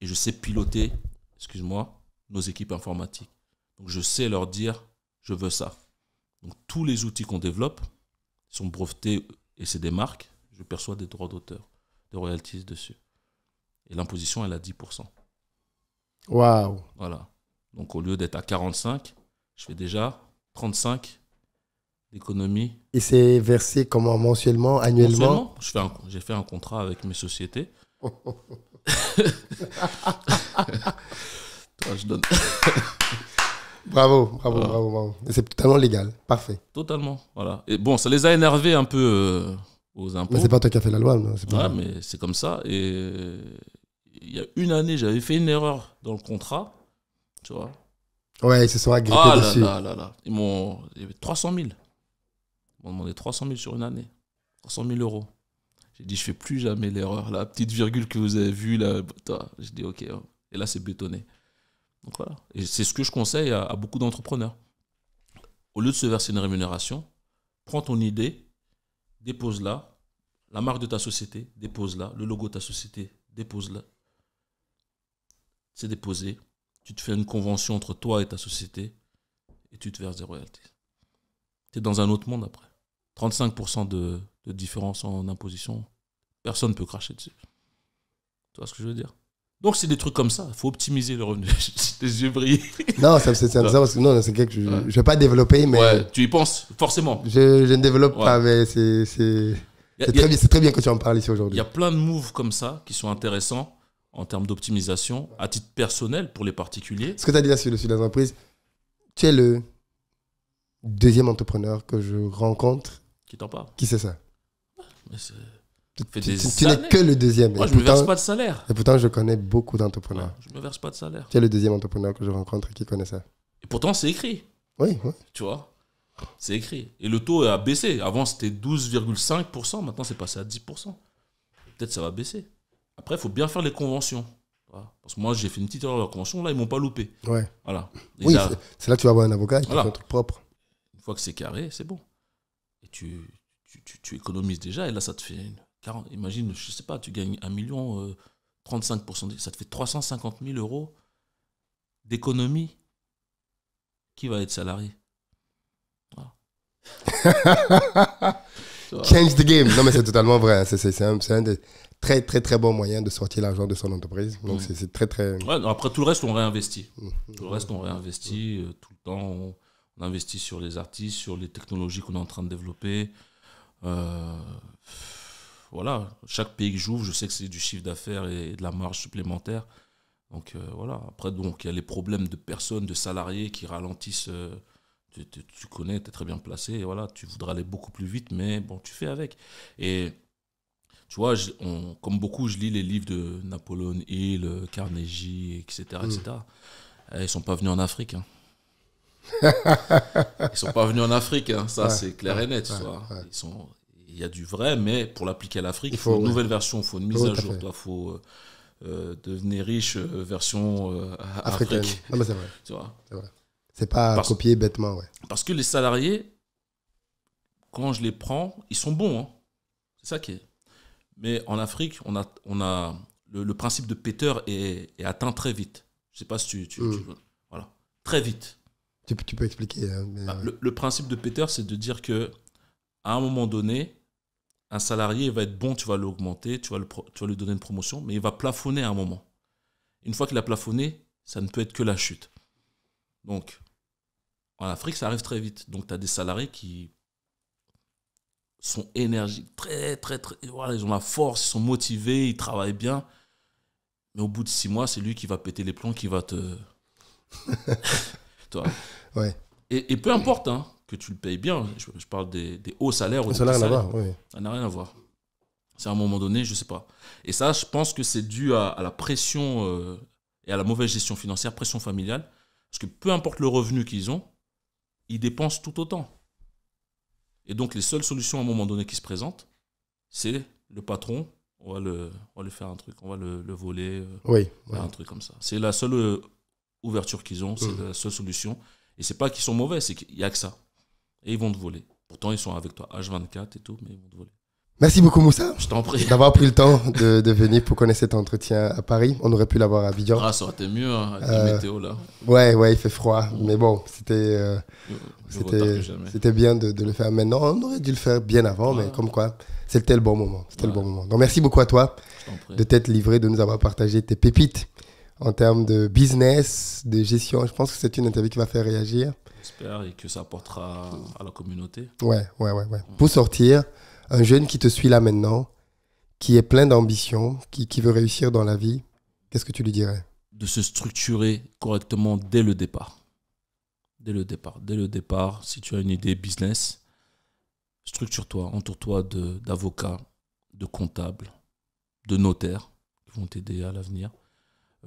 Et je sais piloter, excuse-moi, nos équipes informatiques. Donc, je sais leur dire, je veux ça. Donc, tous les outils qu'on développe, sont brevetés et c'est des marques, je perçois des droits d'auteur, des royalties dessus. Et l'imposition, elle est à 10%. Waouh! Voilà. Donc au lieu d'être à 45, je fais déjà 35 d'économie. Et c'est versé comment mensuellement, annuellement Mensuellement, j'ai fait un contrat avec mes sociétés. *laughs* *laughs* je donne. *laughs* Bravo, bravo, bravo, bravo. Et c'est totalement légal. Parfait. Totalement. Voilà. Et bon, ça les a énervés un peu euh, aux impôts. Mais c'est pas toi qui as fait la loi. Non c'est ouais, mais c'est comme ça. Et il y a une année, j'avais fait une erreur dans le contrat. Tu vois Ouais, ils se sont agrippés ah dessus. Là, là, là, Ils m'ont. Il y avait 300 000. Ils m'ont demandé 300 000 sur une année. 300 000 euros. J'ai dit, je fais plus jamais l'erreur. La petite virgule que vous avez vue, là. Bah, j'ai dit, ok. Hein. Et là, c'est bétonné. Et c'est ce que je conseille à, beaucoup d'entrepreneurs. Au lieu de se verser une rémunération, prends ton idée, dépose-la, la marque de ta société, dépose-la, le logo de ta société, dépose-la. C'est déposé. Tu te fais une convention entre toi et ta société et tu te verses des royalties. Tu es dans un autre monde après. 35% de, de différence en imposition, personne ne peut cracher dessus. Tu vois ce que je veux dire donc, c'est des trucs comme ça. Il faut optimiser le revenu. *laughs* Tes yeux brillent. Non, c'est ça parce que non, c'est quelque je ne vais pas développer. mais ouais, Tu y penses, forcément. Je, ne développe pas, mais c'est très, très, bien que tu en parles ici aujourd'hui. Il y a plein de moves comme ça qui sont intéressants en termes d'optimisation, à titre personnel pour les particuliers. Ce que tu as dit là sur le sujet entreprises tu es le deuxième entrepreneur que je rencontre. Qui t'en parle Qui c'est ça tu, n'es que le deuxième. Moi, je ne me verse pas de salaire. Et pourtant, je connais beaucoup d'entrepreneurs. je ne me verse pas de salaire. Tu es le deuxième entrepreneur que je rencontre qui connaît ça. Et pourtant, c'est écrit. Oui, oui. Tu vois C'est écrit. Et le taux a baissé. Avant, c'était 12,5%. Maintenant, c'est passé à 10%. Peut-être ça va baisser. Après, il faut bien faire les conventions. Parce que moi, j'ai fait une petite erreur de la convention. Là, ils ne m'ont pas loupé. Ouais. Voilà. oui, c'est là que tu vas avoir un avocat qui voilà. fait un truc propre. Une fois que c'est carré, c'est bon. Et tu, tu économises déjà. Et là, ça te fait une imagine, je sais pas, tu gagnes 1 million, 35%, euh, ça te fait 350 000 euros d'économie. Qui va être salarié *laughs* Change the game. Non, mais c'est totalement vrai. Hein. C'est un, des très, très, très bons moyens de sortir l'argent de son entreprise. Donc, c'est très, très. après, tout le reste, on réinvestit. Mm. Tout le reste, on réinvestit. Mm. Euh, tout le temps, on, investit sur les artistes, sur les technologies qu'on est en train de développer. Euh voilà, chaque pays que j'ouvre, je sais que c'est du chiffre d'affaires et de la marge supplémentaire. Donc euh, voilà, après, donc il y a les problèmes de personnes, de salariés qui ralentissent. Euh, tu, connais, tu es très bien placé, voilà, tu voudras aller beaucoup plus vite, mais bon, tu fais avec. Et tu vois, comme beaucoup, je lis les livres de Napoléon Hill, Carnegie, etc. etc. Mm. Eh, ils sont pas venus en Afrique. Hein. *laughs* ils sont pas venus en Afrique, hein. ça c'est clair et net. Ils sont, il y a du vrai, mais pour l'appliquer à l'Afrique, il faut, une nouvelle version, il faut une mise à jour, il faut euh, devenir riche euh, version euh, africaine. Ah, bah, c'est vrai. *laughs* Tu vois C'est pas copier bêtement, ouais. Parce que les salariés, quand je les prends, ils sont bons. Hein. C'est ça qui est. Mais en Afrique, on a, on a le, principe de Peter est, atteint très vite. Je sais pas si tu, tu, hmm. voilà, très vite. Tu, peux expliquer. Hein, bah, le, le, principe de Peter, c'est de dire que à un moment donné, un salarié va être bon, tu vas l'augmenter, tu, vas vas lui donner une promotion, mais il va plafonner à un moment. Une fois qu'il a plafonné, ça ne peut être que la chute. Donc, en Afrique, ça arrive très vite. Donc, tu as des salariés qui sont énergiques, très, très, très. ils ont la force, ils sont motivés, ils travaillent bien. Mais au bout de six mois, c'est lui qui va péter les plombs, qui va te. *laughs* *laughs* Toi. Ouais. Et, et, peu importe, hein tu le payes bien. Je, parle des, hauts salaires. ça n'a rien à voir. C'est à un moment donné, je sais pas. Et ça, je pense que c'est dû à, la pression euh, et à la mauvaise gestion financière, pression familiale. Parce que peu importe le revenu qu'ils ont, ils dépensent tout autant. Et donc, les seules solutions à un moment donné qui se présentent, c'est le patron, on va, le, faire un truc, on va le, voler, euh, oui, un truc comme ça. C'est la seule euh, ouverture qu'ils ont, c'est mmh. la seule solution. Et c'est pas qu'ils sont mauvais, c'est qu'il n'y a que ça et ils vont te voler. Pourtant, ils sont avec toi H24 et tout, mais ils vont te voler. Merci beaucoup Moussa. Je t'en prie. D'avoir pris le temps de, venir pour connaître cet entretien à Paris. On aurait pu l'avoir à Abidjan. Ah, ça aurait été mieux hein, avec euh, météo là. Ouais, ouais, il fait froid. Mais bon, c'était euh, c'était, c'était bien de, le faire maintenant. On aurait dû le faire bien avant, mais comme quoi, c'était le bon moment. C'était le bon moment. Donc merci beaucoup à toi de t'être livré, de nous avoir partagé tes pépites en termes de business, de gestion. Je pense que c'est une interview qui va faire réagir. Espère et que ça apportera à la communauté. Ouais, ouais, ouais, Pour sortir, un jeune qui te suit là maintenant, qui est plein d'ambition, qui, veut réussir dans la vie, qu'est-ce que tu lui dirais De se structurer correctement dès le départ. Dès le départ. Dès le départ, si tu as une idée business, structure-toi, entoure-toi d'avocats, de, comptables, de notaires qui vont t'aider à l'avenir.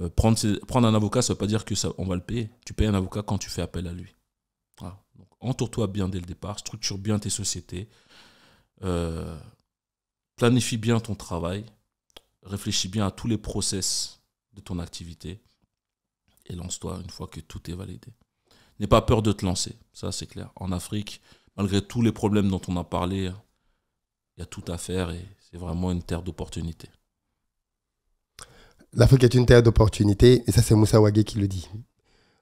Euh, prendre, prendre, un avocat, ça ne veut pas dire que ça, on va le payer. Tu payes un avocat quand tu fais appel à lui. Ah, donc, entoure-toi bien dès le départ, structure bien tes sociétés, euh, planifie bien ton travail, réfléchis bien à tous les process de ton activité et lance-toi une fois que tout est validé. N'aie pas peur de te lancer, ça c'est clair. En Afrique, malgré tous les problèmes dont on a parlé, il y a tout à faire et c'est vraiment une terre d'opportunités. L'Afrique est une terre d'opportunités et ça c'est Moussa Wagé qui le dit.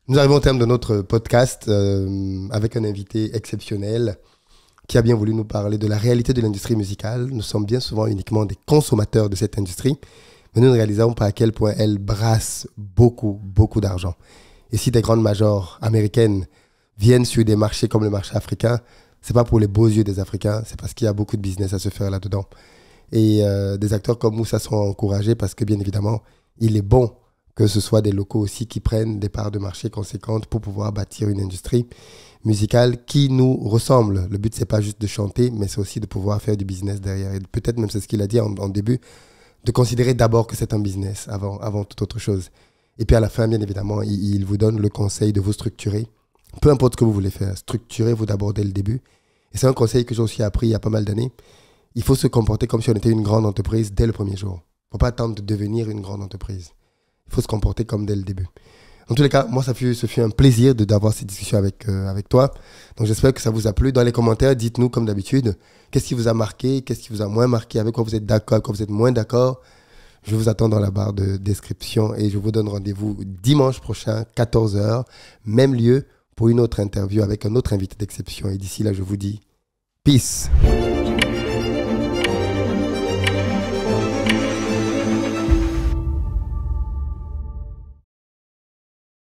Nous arrivons au terme de notre podcast euh, avec un invité exceptionnel qui a bien voulu nous parler de la réalité de l'industrie musicale. Nous sommes bien souvent uniquement des consommateurs de cette industrie, mais nous ne réalisons pas à quel point elle brasse beaucoup, beaucoup d'argent. Et si des grandes majors américaines viennent sur des marchés comme le marché africain, c'est pas pour les beaux yeux des Africains, c'est parce qu'il y a beaucoup de business à se faire là-dedans. Et euh, des acteurs comme ça sont encouragés parce que bien évidemment, il est bon que ce soit des locaux aussi qui prennent des parts de marché conséquentes pour pouvoir bâtir une industrie musicale qui nous ressemble. Le but, c'est pas juste de chanter, mais c'est aussi de pouvoir faire du business derrière. Et peut-être même, c'est ce qu'il a dit en, début, de considérer d'abord que c'est un business avant, avant toute autre chose. Et puis à la fin, bien évidemment, il, vous donne le conseil de vous structurer. Peu importe ce que vous voulez faire, structurez-vous d'abord dès le début. Et c'est un conseil que j'ai aussi appris il y a pas mal d'années. Il faut se comporter comme si on était une grande entreprise dès le premier jour. Il ne faut pas attendre de devenir une grande entreprise il faut se comporter comme dès le début. En tous les cas, moi, ça fut, ce fut un plaisir d'avoir cette discussion avec, euh, avec toi. Donc, j'espère que ça vous a plu. Dans les commentaires, dites-nous, comme d'habitude, qu'est-ce qui vous a marqué, qu'est-ce qui vous a moins marqué, avec quoi vous êtes d'accord, avec quoi vous êtes moins d'accord. Je vous attends dans la barre de description et je vous donne rendez-vous dimanche prochain, 14h, même lieu, pour une autre interview avec un autre invité d'exception. Et d'ici là, je vous dis peace.